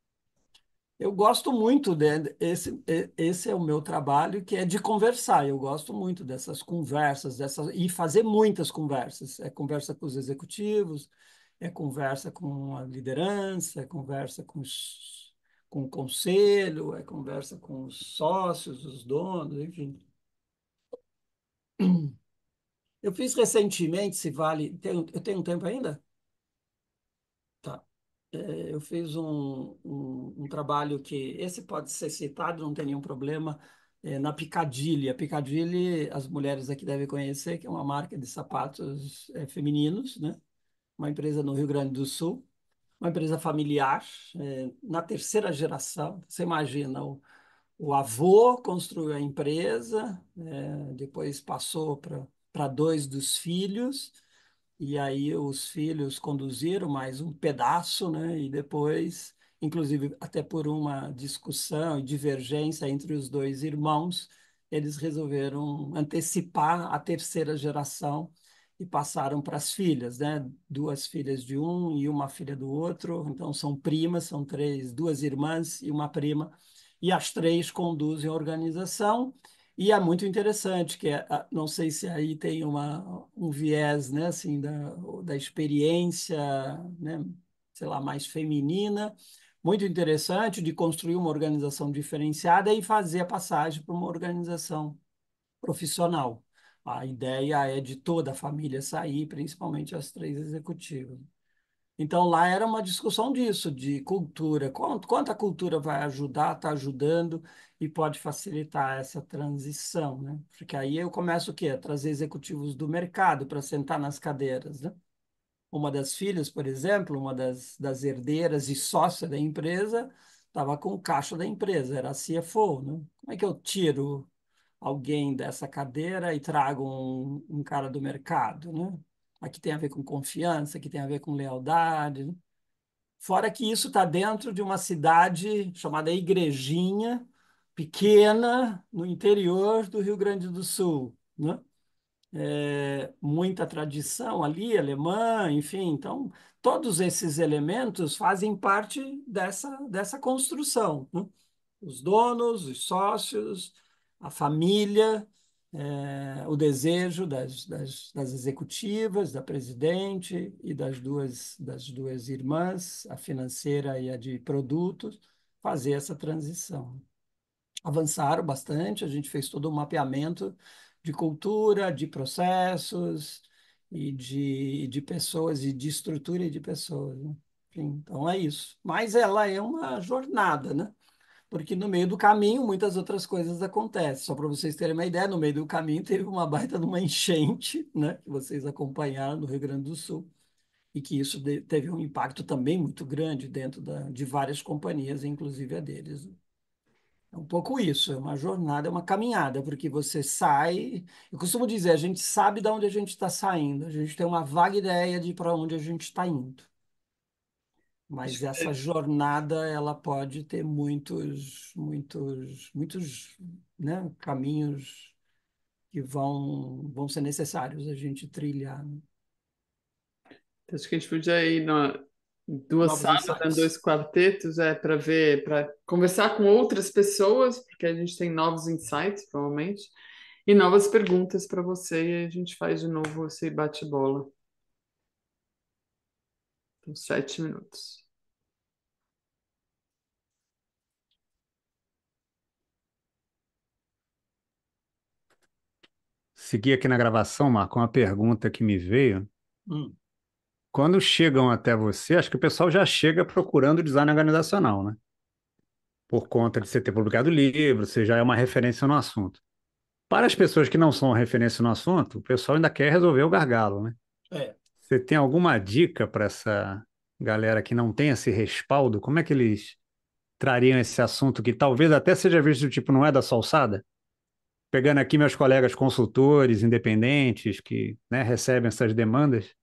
Eu gosto muito desse. esse, esse é o meu trabalho, que é de conversar. Eu gosto muito dessas conversas, dessas, e fazer muitas conversas. É conversa com os executivos, é conversa com a liderança, é conversa com, os, com o conselho, é conversa com os sócios, os donos, enfim. Eu fiz recentemente, se vale. Tem, eu tenho um tempo ainda? É, eu fiz um, um, um, trabalho que esse pode ser citado, não tem nenhum problema, é, na Picadilly A Picadilly as mulheres aqui devem conhecer, que é uma marca de sapatos é, femininos, né? uma empresa no Rio Grande do Sul, uma empresa familiar, é, na terceira geração. Você imagina, o, o avô construiu a empresa, é, depois passou para dois dos filhos, e aí os filhos conduziram mais um pedaço, né? E depois, inclusive até por uma discussão e divergência entre os dois irmãos, eles resolveram antecipar a terceira geração e passaram para as filhas, né? Duas filhas de um e uma filha do outro, então são primas, são três, duas irmãs e uma prima, e as três conduzem a organização e é muito interessante, que ah, não sei se aí tem uma, um viés né, assim, da, da experiência, né, sei lá, mais feminina, muito interessante de construir uma organização diferenciada e fazer a passagem para uma organização profissional. A ideia é de toda a família sair, principalmente as três executivas. Então lá era uma discussão disso, de cultura. Quanto, quanto a cultura vai ajudar, está ajudando e pode facilitar essa transição, né? Porque aí eu começo o quê? A trazer executivos do mercado para sentar nas cadeiras, né? Uma das filhas, por exemplo, uma das, das herdeiras e sócia da empresa, estava com o caixa da empresa, era a CFO, né? Como é que eu tiro alguém dessa cadeira e trago um, um cara do mercado, né? aqui tem a ver com confiança, aqui tem a ver com lealdade. Né? Fora que isso está dentro de uma cidade chamada Igrejinha, pequena, no interior do Rio Grande do Sul, né? É, muita tradição ali, alemã, enfim. Então, todos esses elementos fazem parte dessa, dessa construção. Né? Os donos, os sócios, a família, é, o desejo das, das, das, executivas, da presidente e das duas, das duas irmãs, a financeira e a de produtos, fazer essa transição. Avançaram bastante, a gente fez todo um mapeamento de cultura, de processos e de, de pessoas, e de estrutura e de pessoas. Né? Enfim, então é isso. Mas ela é uma jornada, né? porque no meio do caminho muitas outras coisas acontecem. Só para vocês terem uma ideia, no meio do caminho teve uma baita de uma enchente, né, que vocês acompanharam no Rio Grande do Sul, e que isso teve um impacto também muito grande dentro da, de várias companhias, inclusive a deles. É um pouco isso, é uma jornada, é uma caminhada, porque você sai. Eu costumo dizer, a gente sabe de onde a gente está saindo, a gente tem uma vaga ideia de para onde a gente está indo. Mas essa é jornada ela pode ter muitos, muitos, muitos, né, caminhos que vão, vão ser necessários a gente trilhar. Né? Então, acho que a gente podia ir na, duas Novos salas, em né, dois quartetos, é para ver, para conversar com outras pessoas, porque a gente tem novos insights, provavelmente, e novas perguntas para você, e a gente faz de novo esse bate-bola sete minutos. Segui aqui na gravação, Marco, uma pergunta que me veio. Hum. Quando chegam até você, acho que o pessoal já chega procurando design organizacional, né? Por conta de você ter publicado livro, você já é uma referência no assunto. Para as pessoas que não são referência no assunto, o pessoal ainda quer resolver o gargalo, né? É. Você tem alguma dica para essa galera que não tem esse respaldo? Como é que eles trariam esse assunto que talvez até seja visto tipo não é da salsada? Pegando aqui meus colegas consultores independentes que né, recebem essas demandas,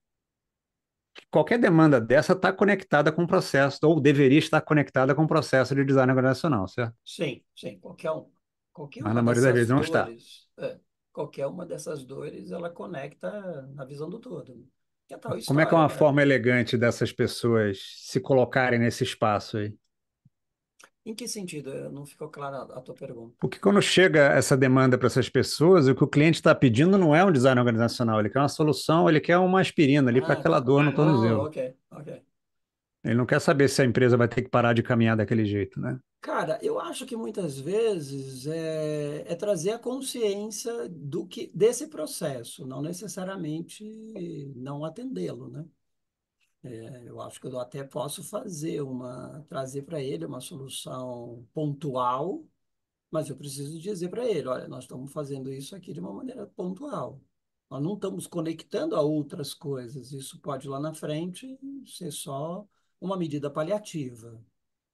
qualquer demanda dessa está conectada com o processo, ou deveria estar conectada com o processo de design organizacional, certo? Sim, sim, qualquer um. Qualquer Mas na maioria das vezes não está. É, qualquer uma dessas dores, ela conecta na visão do todo. Né? Como história, é que é uma né? forma elegante dessas pessoas se colocarem nesse espaço aí? Em que sentido? Não ficou clara a tua pergunta. Porque quando chega essa demanda para essas pessoas, o que o cliente está pedindo não é um design organizacional, ele quer uma solução, ele quer uma aspirina ali ah, para aquela dor no ah, tornozelo. ok, ok. Ele não quer saber se a empresa vai ter que parar de caminhar daquele jeito, né? Cara, eu acho que muitas vezes é, é trazer a consciência do que desse processo, não necessariamente não atendê-lo, né? É, eu acho que eu até posso fazer uma, trazer para ele uma solução pontual, mas eu preciso dizer para ele, olha, nós estamos fazendo isso aqui de uma maneira pontual. Nós não estamos conectando a outras coisas. Isso pode lá na frente ser só uma medida paliativa.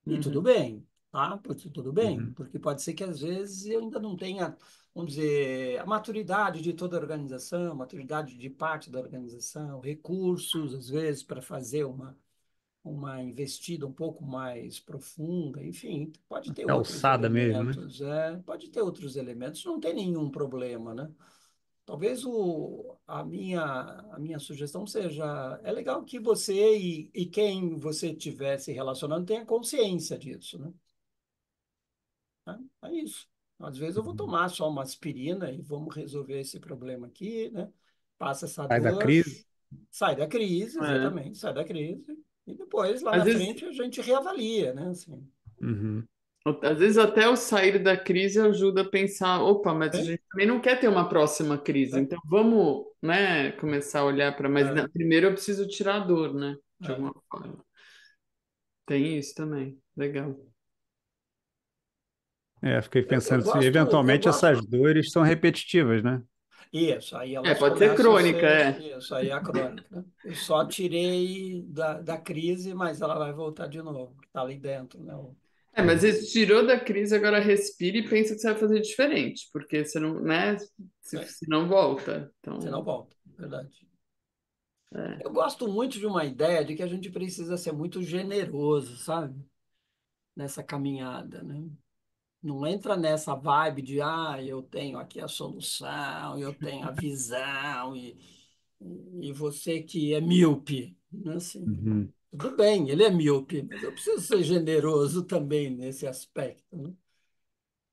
E uhum. tudo bem, tá? Porque tudo bem, uhum. porque pode ser que às vezes eu ainda não tenha, vamos dizer, a maturidade de toda a organização, maturidade de parte da organização, recursos, às vezes, para fazer uma, uma investida um pouco mais profunda, enfim, pode ter Calçada outros elementos, mesmo, né? é, pode ter outros elementos, não tem nenhum problema, né? Talvez o, a, minha, a minha sugestão seja: é legal que você e, e quem você estiver se relacionando tenha consciência disso, né? É, é isso. Às vezes eu vou uhum. tomar só uma aspirina e vamos resolver esse problema aqui, né? Passa essa sai dor, da crise. Sai da crise, é. exatamente, sai da crise. E depois, lá Às na vezes... frente, a gente reavalia, né? Assim. Uhum. Às vezes até o sair da crise ajuda a pensar, opa, mas a é. gente também não quer ter uma próxima crise, é. então vamos, né, começar a olhar para, mas é. primeiro eu preciso tirar a dor, né, de alguma forma. Tem isso também, legal. É, fiquei pensando se assim, eventualmente gosto... essas dores são repetitivas, né? Isso, aí ela é, pode ser crônica, ser, é. Isso, aí é a crônica. Né? Eu só tirei da, da crise, mas ela vai voltar de novo, está ali dentro, né? É, mas tirou da crise, agora respira e pensa que você vai fazer diferente, porque você não, né? Você, é. não volta. Então... não volta, verdade. É. Eu gosto muito de uma ideia de que a gente precisa ser muito generoso, sabe? Nessa caminhada, né? Não entra nessa vibe de, ah, eu tenho aqui a solução, eu tenho a visão, e, e você que é míope, é Assim, uhum. Tudo bem, ele é míope, mas eu preciso ser generoso também nesse aspecto, né?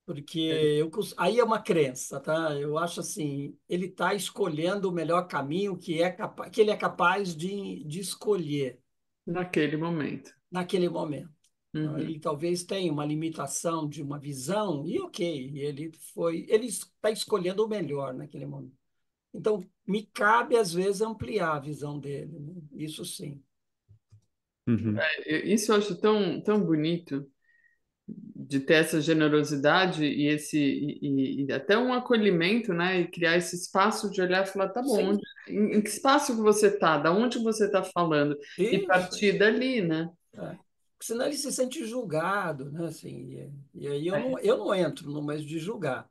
Porque é. eu, aí é uma crença, tá? Eu acho assim, ele está escolhendo o melhor caminho que, é capa, que ele é capaz de, de escolher. Naquele momento. Naquele momento. Então, uhum. Ele talvez tenha uma limitação de uma visão, e ok, ele foi, ele está escolhendo o melhor naquele momento. Então, me cabe, às vezes, ampliar a visão dele, né? isso sim. Uhum. É, isso eu acho tão, tão bonito de ter essa generosidade e esse e, e, até um acolhimento, né? E criar esse espaço de olhar e falar, tá bom, onde, em, em, que espaço que você tá, da onde você tá falando Isso. e partir dali, né? É. Porque senão ele se sente julgado, né? Assim, e, e aí eu, é. não, eu não entro no meio de julgar.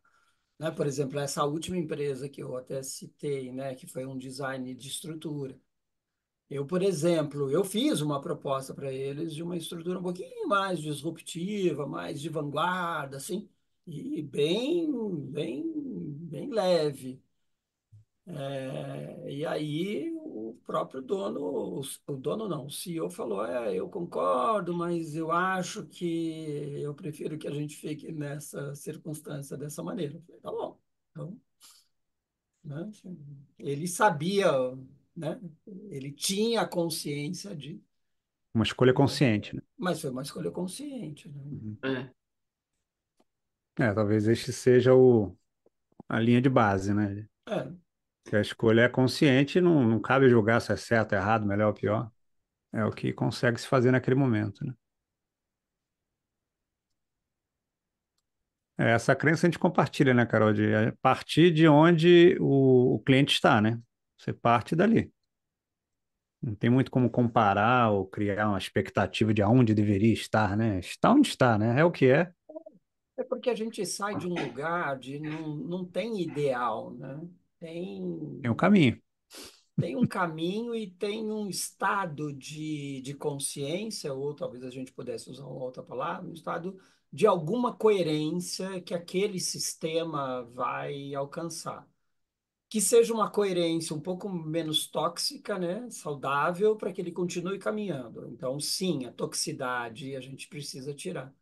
Né? Por exemplo, essa última empresa que eu até citei, né? que foi um design de estrutura. Eu, por exemplo, eu fiz uma proposta para eles de uma estrutura um pouquinho mais disruptiva, mais de vanguarda, assim, e bem, bem, bem leve. É, e aí o próprio dono, o, dono não, o CEO falou, é, eu concordo, mas eu acho que eu prefiro que a gente fique nessa circunstância dessa maneira. Falei, tá bom, então... Né? Assim, ele sabia né? Ele tinha a consciência de. Uma escolha consciente, né? Mas foi uma escolha consciente. Né? Uhum. É. é. talvez este seja o, a linha de base, né? É. Que a escolha é consciente, não, não cabe julgar se é certo, errado, melhor ou pior. É o que consegue se fazer naquele momento, né? É, essa crença a gente compartilha, né, Carol? De a é, partir de onde o, o cliente está, né? Você parte dali. Não tem muito como comparar ou criar uma expectativa de aonde deveria estar, né? Está onde está, né? É o que é. É porque a gente sai de um lugar de não, não tem ideal, né? Tem. Tem um caminho. Tem um caminho e tem um estado de, de consciência, ou talvez a gente pudesse usar uma outra palavra, um estado de alguma coerência que aquele sistema vai alcançar que seja uma coerência um pouco menos tóxica, né, saudável, para que ele continue caminhando. Então, sim, a toxicidade a gente precisa tirar,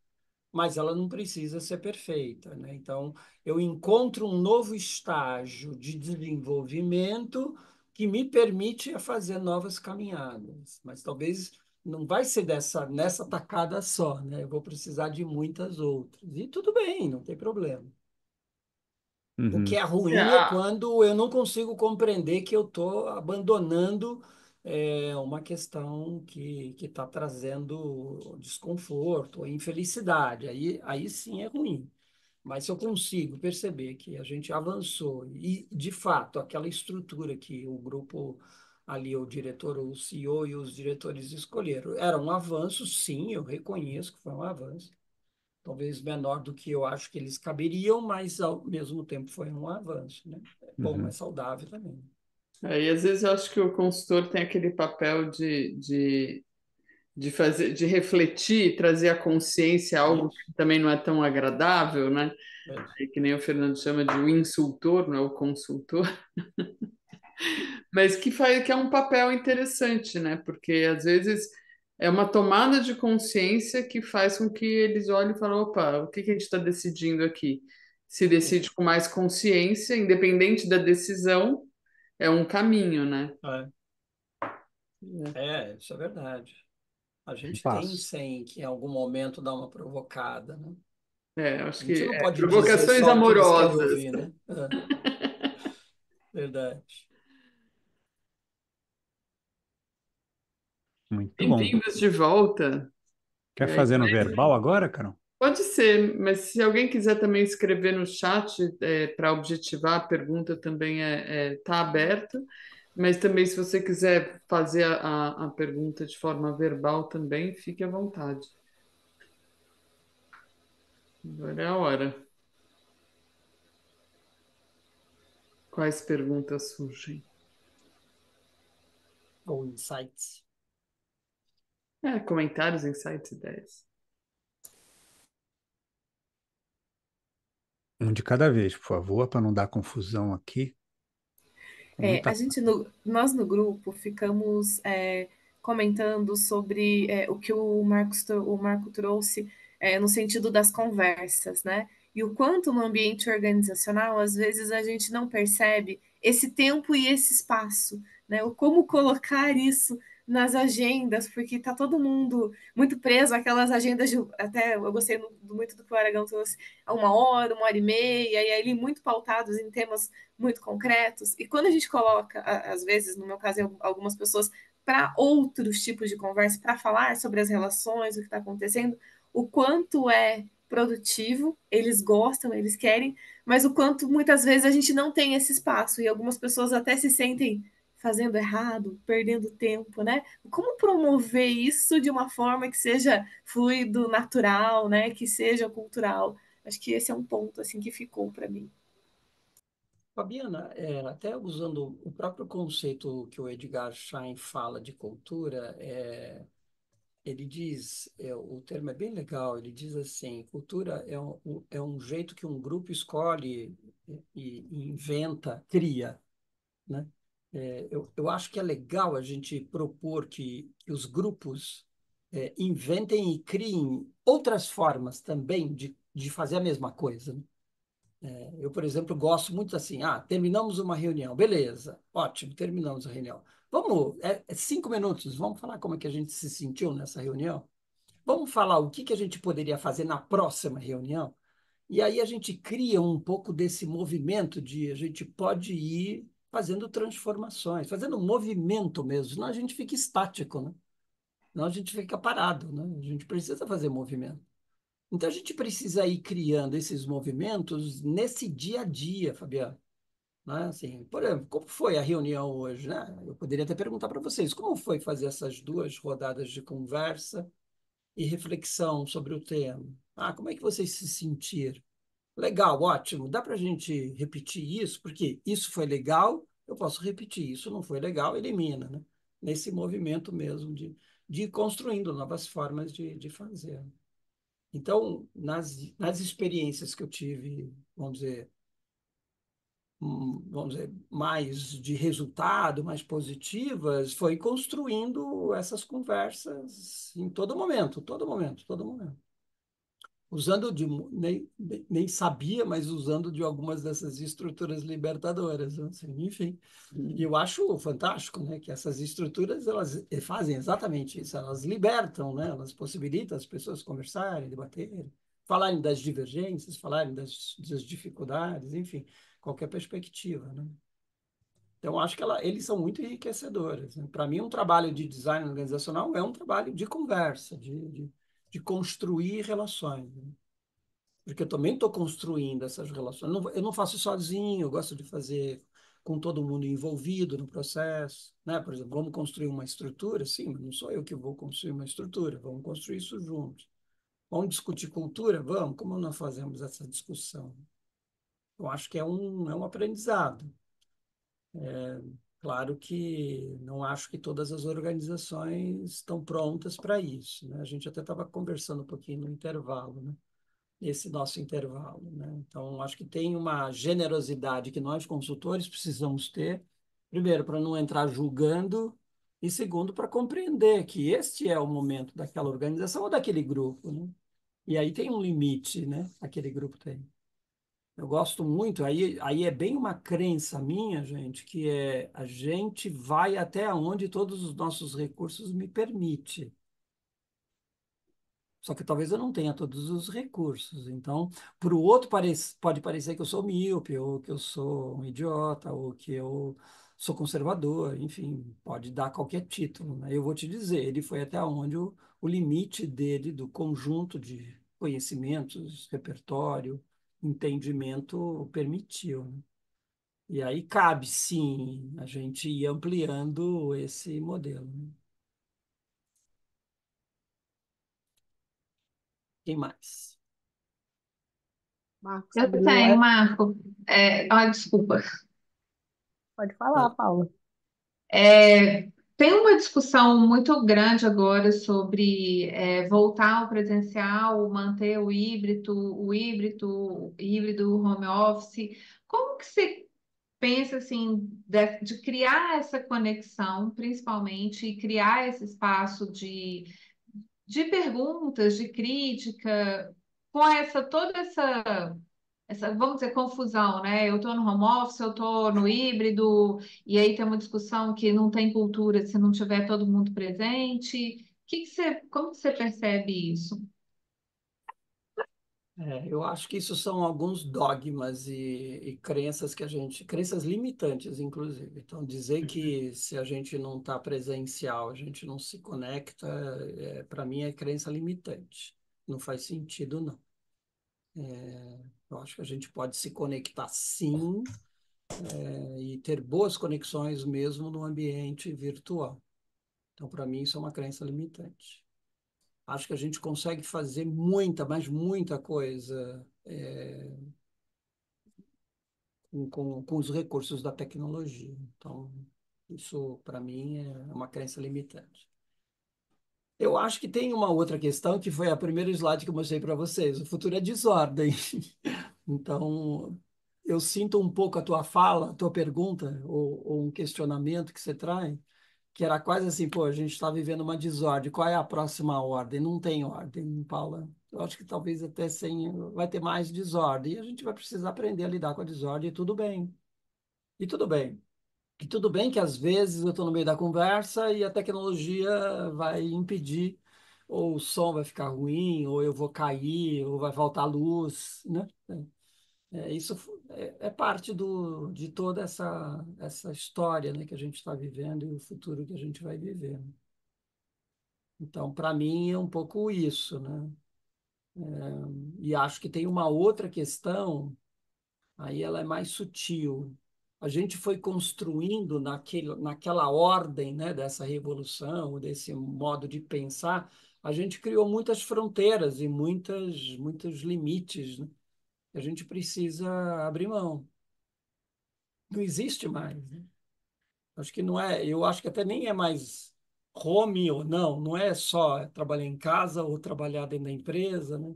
mas ela não precisa ser perfeita, né? Então, eu encontro um novo estágio de desenvolvimento que me permite fazer novas caminhadas, mas talvez não vai ser dessa nessa tacada só, né? Eu vou precisar de muitas outras. E tudo bem, não tem problema. O que uhum. é ruim é, é ah. quando eu não consigo compreender que eu estou abandonando é, uma questão que está trazendo desconforto ou infelicidade. Aí, aí sim é ruim. Mas se eu consigo perceber que a gente avançou e, de fato, aquela estrutura que o grupo ali, o diretor, o CEO e os diretores escolheram, era um avanço, sim, eu reconheço que foi um avanço talvez menor do que eu acho que eles caberiam, mas ao mesmo tempo foi um avanço, né? É bom, uhum. é saudável também. É, e às vezes eu acho que o consultor tem aquele papel de, de, de fazer, de refletir, trazer à consciência algo que também não é tão agradável, né? É. é. Que nem o Fernando chama de o insultor, não é o consultor. [LAUGHS] mas que, faz, que é um papel interessante, né? Porque às vezes é uma tomada de consciência que faz com que eles olhem e falem, opa, o que, que a gente está decidindo aqui? Se decide com mais consciência, independente da decisão, é um caminho, né? É, é isso é verdade. A gente pensa tem sem que em algum momento dá uma provocada, né? É, acho que é, provocações amorosas. Ouvir, né? [LAUGHS] é. Verdade. Muito Bem-vindos de volta. Quer é, fazer no mas... verbal agora, Carol? Pode ser, mas se alguém quiser também escrever no chat é, para objetivar, a pergunta também está é, é, tá aberto. Mas também, se você quiser fazer a, a pergunta de forma verbal também, fique à vontade. Agora é a hora. Quais perguntas surgem? Ou insights? É, comentários, insights, ideias. Um de cada vez, por favor, para não dar confusão aqui. É, muita... a gente no, nós no grupo ficamos é, comentando sobre é, o que o Marcos o Marco trouxe é, no sentido das conversas, né? E o quanto no ambiente organizacional às vezes a gente não percebe esse tempo e esse espaço, né? O como colocar isso nas agendas, porque tá todo mundo muito preso aquelas agendas de, até eu gostei muito do que o Aragão trouxe, a uma hora, uma hora e meia, e aí muito pautados em temas muito concretos. E quando a gente coloca, às vezes, no meu caso, algumas pessoas para outros tipos de conversa, para falar sobre as relações, o que está acontecendo, o quanto é produtivo, eles gostam, eles querem, mas o quanto muitas vezes a gente não tem esse espaço e algumas pessoas até se sentem fazendo errado, perdendo tempo, né? Como promover isso de uma forma que seja fluido, natural, né? Que seja cultural. Acho que esse é um ponto assim que ficou para mim. Fabiana, é, até usando o próprio conceito que o Edgar Schein fala de cultura, é, ele diz, é, o termo é bem legal, ele diz assim, cultura é um, é um jeito que um grupo escolhe e, e inventa, cria, né? É, eu, eu acho que é legal a gente propor que os grupos é, inventem e criem outras formas também de, de fazer a mesma coisa. Né? É, eu, por exemplo, gosto muito assim: ah, terminamos uma reunião, beleza, ótimo, terminamos a reunião. Vamos, é, é cinco minutos, vamos falar como é que a gente se sentiu nessa reunião? Vamos falar o que, que a gente poderia fazer na próxima reunião? E aí a gente cria um pouco desse movimento de a gente pode ir fazendo transformações, fazendo movimento mesmo. Senão a gente fica estático, né? Senão a gente fica parado, né? A gente precisa fazer movimento. Então a gente precisa ir criando esses movimentos nesse dia a dia, Fabiano. Né? Assim, por exemplo, como foi a reunião hoje? Né? Eu poderia até perguntar para vocês como foi fazer essas duas rodadas de conversa e reflexão sobre o tema. Ah, como é que vocês se sentiram? Legal, ótimo. Dá para a gente repetir isso? Porque isso foi legal, eu posso repetir. Isso não foi legal, elimina, né? Nesse movimento mesmo de, de ir construindo novas formas de, de fazer. Então, nas, nas experiências que eu tive, vamos dizer, hum, vamos dizer, mais de resultado, mais positivas, foi construindo essas conversas em todo momento, todo momento, todo momento usando de nem, nem sabia, mas usando de algumas dessas estruturas libertadoras, né? assim, enfim. Uhum. E eu acho fantástico, né, que essas estruturas elas fazem exatamente isso, elas libertam, né, elas possibilitam as pessoas conversarem, debaterem, falarem das divergências, falarem das, das dificuldades, enfim, qualquer perspectiva, né? Então, acho que ela, eles são muito enriquecedores. Né? Para mim, um trabalho de design organizacional é um trabalho de conversa, de, de de construir relações. Né? Porque eu também estou construindo essas relações. Não, eu não faço sozinho, eu gosto de fazer com todo mundo envolvido no processo. Né? Por exemplo, vamos construir uma estrutura? Sim, mas não sou eu que vou construir uma estrutura, vamos construir isso juntos. Vamos discutir cultura? Vamos, como nós fazemos essa discussão? Eu acho que é um, é um aprendizado. É, Claro que não acho que todas as organizações estão prontas para isso. Né? A gente até estava conversando um pouquinho no intervalo, né? esse nosso intervalo. Né? Então, acho que tem uma generosidade que nós, consultores, precisamos ter, primeiro, para não entrar julgando, e segundo, para compreender que este é o momento daquela organização ou daquele grupo. Né? E aí tem um limite, né? aquele grupo tem. Eu gosto muito, aí, aí é bem uma crença minha, gente, que é a gente vai até onde todos os nossos recursos me permitem. Só que talvez eu não tenha todos os recursos. Então, para o outro pode parecer que eu sou míope, ou que eu sou um idiota, ou que eu sou conservador, enfim, pode dar qualquer título. Né? Eu vou te dizer, ele foi até onde o, o limite dele, do conjunto de conhecimentos, repertório, entendimento permitiu. Né? E aí cabe, sim, a gente ir ampliando esse modelo. Né? Quem mais? Marcos, Eu tenho, é... Marco. É, ah, desculpa. Pode falar, Paula. É, tem uma discussão muito grande agora sobre é, voltar ao presencial, manter o híbrido, o híbrido, o híbrido, home office. Como que você pensa assim de, de criar essa conexão, principalmente, e criar esse espaço de, de perguntas, de crítica, com essa toda essa essa, vamos dizer, confusão, né? Eu estou no home office, eu estou no híbrido, e aí tem uma discussão que não tem cultura se não tiver todo mundo presente. Que que você, como que você percebe isso? É, eu acho que isso são alguns dogmas e, e, crenças que a gente, crenças limitantes, inclusive. Então, dizer que uhum. se a gente não está presencial, a gente não se conecta, é, para mim é crença limitante. Não faz sentido, não. É, eu acho que a gente pode se conectar sim é, e ter boas conexões mesmo no ambiente virtual. Então, para mim, isso é uma crença limitante. Acho que a gente consegue fazer muita, mas muita coisa é, com, com os recursos da tecnologia. Então, isso, para mim, é uma crença limitante. Eu acho que tem uma outra questão que foi a primeira slide que eu mostrei para vocês. O futuro é desordem. [LAUGHS] Então, eu sinto um pouco a tua fala, a tua pergunta, ou, ou um questionamento que você traz, que era quase assim, pô, a gente está vivendo uma desordem, qual é a próxima ordem? Não tem ordem, Paula. Eu acho que talvez até sem, vai ter mais desordem, e a gente vai precisar aprender a lidar com a desordem, e tudo bem. E tudo bem tudo bem que às vezes eu estou no meio da conversa e a tecnologia vai impedir, ou o som vai ficar ruim, ou eu vou cair, ou vai faltar luz, né? É, é isso é, é, parte do, de toda essa, essa história né, que a gente está vivendo e o futuro que a gente vai viver. Né? Então, para mim, é um pouco isso. Né? É, e acho que tem uma outra questão, aí ela é mais sutil, a gente foi construindo naquele, naquela ordem né, dessa revolução, desse modo de pensar, a gente criou muitas fronteiras e muitas, muitos limites né, a gente precisa abrir mão. Não existe mais. Né? Acho que não é, eu acho que até nem é mais home ou não, não é só trabalhar em casa ou trabalhar dentro da empresa, né?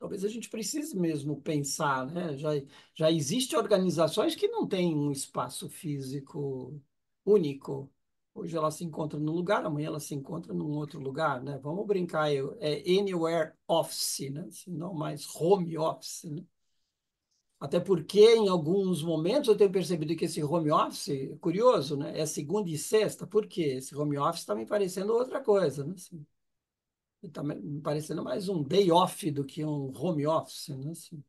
Talvez a gente precise mesmo pensar, né? Já, já existem organizações que não têm um espaço físico único. Hoje ela se encontra num lugar, amanhã ela se encontra num outro lugar, né? Vamos brincar, é, é anywhere office, né? Se não mais home office, né? Até porque, em alguns momentos, eu tenho percebido que esse home office, é curioso, né? É segunda e sexta, por quê? Esse home office está me parecendo outra coisa, né? Assim, está me parecendo mais um day off do que um home office, né? Assim,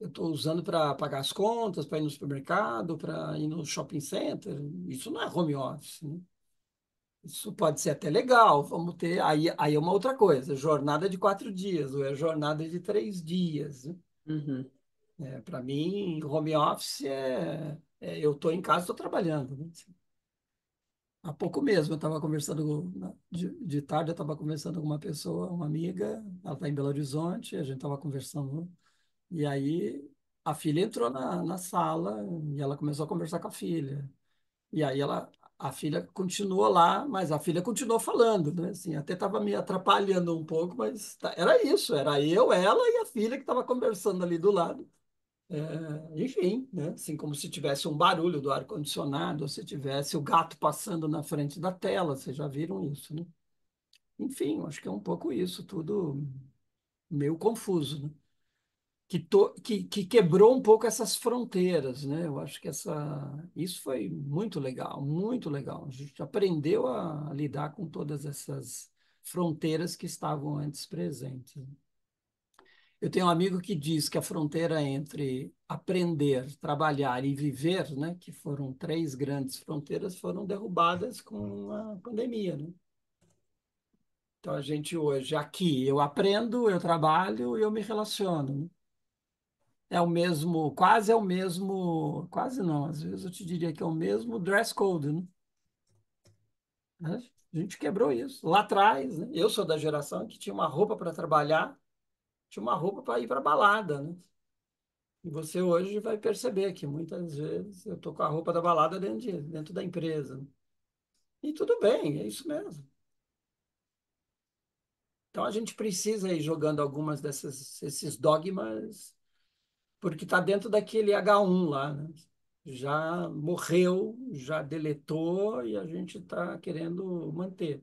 eu estou usando para pagar as contas, para ir no supermercado, para ir no shopping center. Isso não é home office, né? Isso pode ser até legal, vamos ter. Aí, aí é uma outra coisa, jornada de quatro dias, ou é jornada de três dias. Né? Uhum. É, para mim, home office é, é eu estou em casa, estou trabalhando. Né? Assim, há pouco mesmo, eu estava conversando, de, de tarde eu estava conversando com uma pessoa, uma amiga, ela está em Belo Horizonte, a gente estava conversando, e aí a filha entrou na, na sala e ela começou a conversar com a filha. E aí ela, a filha continuou lá, mas a filha continuou falando, né? Assim, até estava me atrapalhando um pouco, mas tá, era isso, era eu, ela e a filha que estava conversando ali do lado. É, enfim, né? assim como se tivesse um barulho do ar-condicionado, ou se tivesse o gato passando na frente da tela, vocês já viram isso, né? Enfim, acho que é um pouco isso, tudo meio confuso, né? que, to, que, que, quebrou um pouco essas fronteiras, né? Eu acho que essa, isso foi muito legal, muito legal. A gente aprendeu a lidar com todas essas fronteiras que estavam antes presentes. Né? Eu tenho um amigo que diz que a fronteira entre aprender, trabalhar e viver, né, que foram três grandes fronteiras, foram derrubadas com a pandemia. Né? Então a gente hoje aqui eu aprendo, eu trabalho e eu me relaciono. Né? É o mesmo, quase é o mesmo, quase não, às vezes eu te diria que é o mesmo dress code. Né? né? A gente quebrou isso lá atrás. Né? Eu sou da geração que tinha uma roupa para trabalhar tinha uma roupa para ir para balada, né? E você hoje vai perceber que muitas vezes eu tô com a roupa da balada dentro, de, dentro da empresa. E tudo bem, é isso mesmo. Então a gente precisa ir jogando algumas dessas esses dogmas porque está dentro daquele H1 lá, né? já morreu, já deletou e a gente está querendo manter.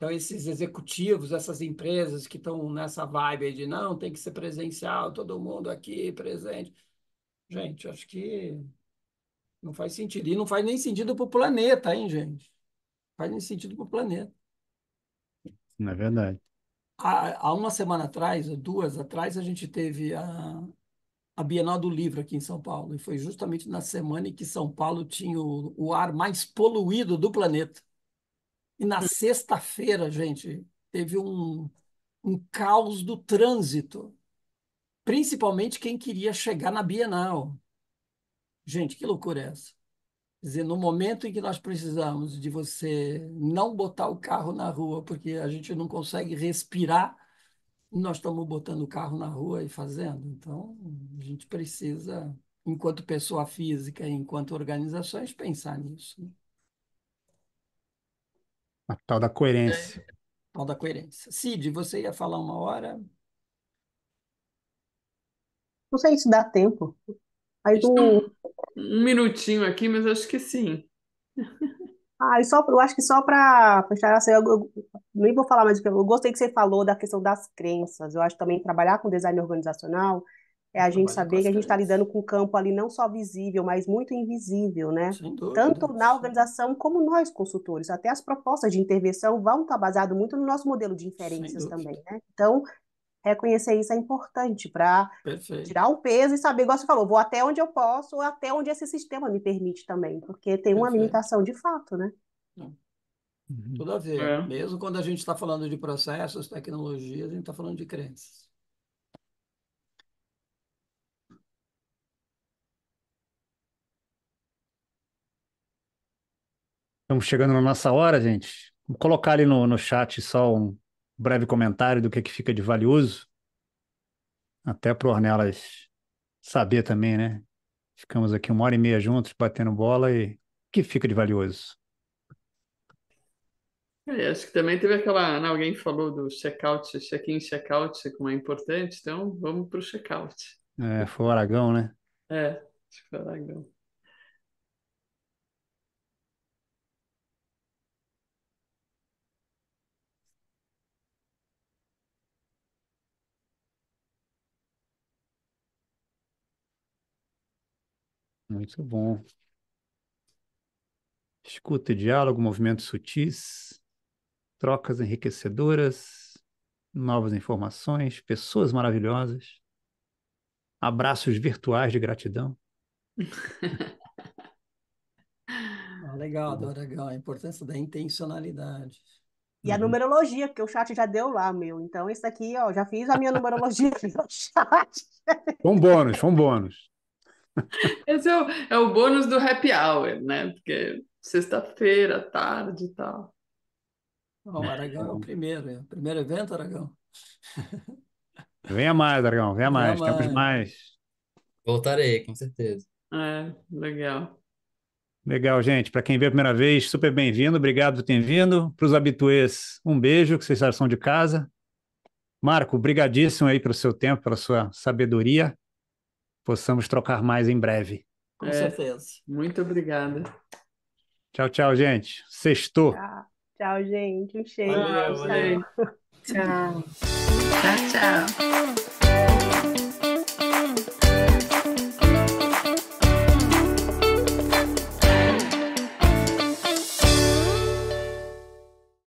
Então, esses executivos, essas empresas que estão nessa vibe de não, tem que ser presencial, todo mundo aqui presente. Gente, acho que não faz sentido. E não faz nem sentido para o planeta, hein, gente? Não faz nem sentido para o planeta. Não é verdade. Há, há, uma semana atrás, duas atrás, a gente teve a, a Bienal do Livro aqui em São Paulo. E foi justamente na semana em que São Paulo tinha o, o ar mais poluído do planeta. E na sexta-feira, gente, teve um, um caos do trânsito, principalmente quem queria chegar na Bienal. Gente, que loucura é essa? Quer dizer, no momento em que nós precisamos de você não botar o carro na rua, porque a gente não consegue respirar, nós estamos botando o carro na rua e fazendo. Então, a gente precisa, enquanto pessoa física e enquanto organizações, pensar nisso. Né? A tal da coerência. É, tal da coerência. Cid, você ia falar uma hora? Não sei se dá tempo. Aí tu... um, um minutinho aqui, mas acho que sim. [LAUGHS] Ah, e só, eu acho que só para fechar essa assim, eu, nem vou falar mais que eu gostei que você falou da questão das crenças. Eu acho também trabalhar com design organizacional é a gente saber que a gente está lidando com um campo ali não só visível, mas muito invisível, né? Tanto na organização como nós, consultores. Até as propostas de intervenção vão estar tá baseadas muito no nosso modelo de inferências também, né? Então, reconhecer isso é importante para tirar um peso e saber, igual você falou, vou até onde eu posso ou até onde esse sistema me permite também, porque tem uma Perfeito. limitação de fato, né? Uhum. Tudo a ver. É. Mesmo quando a gente está falando de processos, tecnologias, a gente está falando de crenças. Estamos chegando na nossa hora, gente. Vou colocar ali no, no chat só um breve comentário do que, é que fica de valioso. Até para o Ornelas saber também, né? Ficamos aqui uma hora e meia juntos, batendo bola e o que fica de valioso? É, acho que também teve aquela. Né, alguém falou do check-out, check-in, check-out, como é importante, então vamos para o check-out. É, foi o Aragão, né? É, acho que foi o Aragão. Muito bom. Escuta e diálogo, movimentos sutis, trocas enriquecedoras, novas informações, pessoas maravilhosas, abraços virtuais de gratidão. [LAUGHS] Ah, legal, adoro, legal. A importância da intencionalidade. E a uhum. numerologia, porque o chat já deu lá, meu. Então, isso aqui, ó, já fiz a minha numerologia aqui [LAUGHS] no chat. Foi um bônus, foi um bônus. Esse é o, é o bônus do happy hour, né? Porque sexta-feira, tarde e tal. o Aragão é o é. primeiro, é o primeiro evento, Aragão. Venha mais, Aragão, venha mais, venha mais. temos mais. Voltarei, com certeza. É, legal. Legal, gente. Para quem veio a primeira vez, super bem-vindo. Obrigado por ter vindo. Para os habituês, um beijo, que vocês já são de casa. Marco, brigadíssimo aí pelo seu tempo, pela sua sabedoria possamos trocar mais em breve. Com é, certeza. Muito obrigada. Tchau, tchau, gente. Sextou. Tchau, tchau gente. Um cheiro. Valeu, valeu. Tchau, tchau. tchau.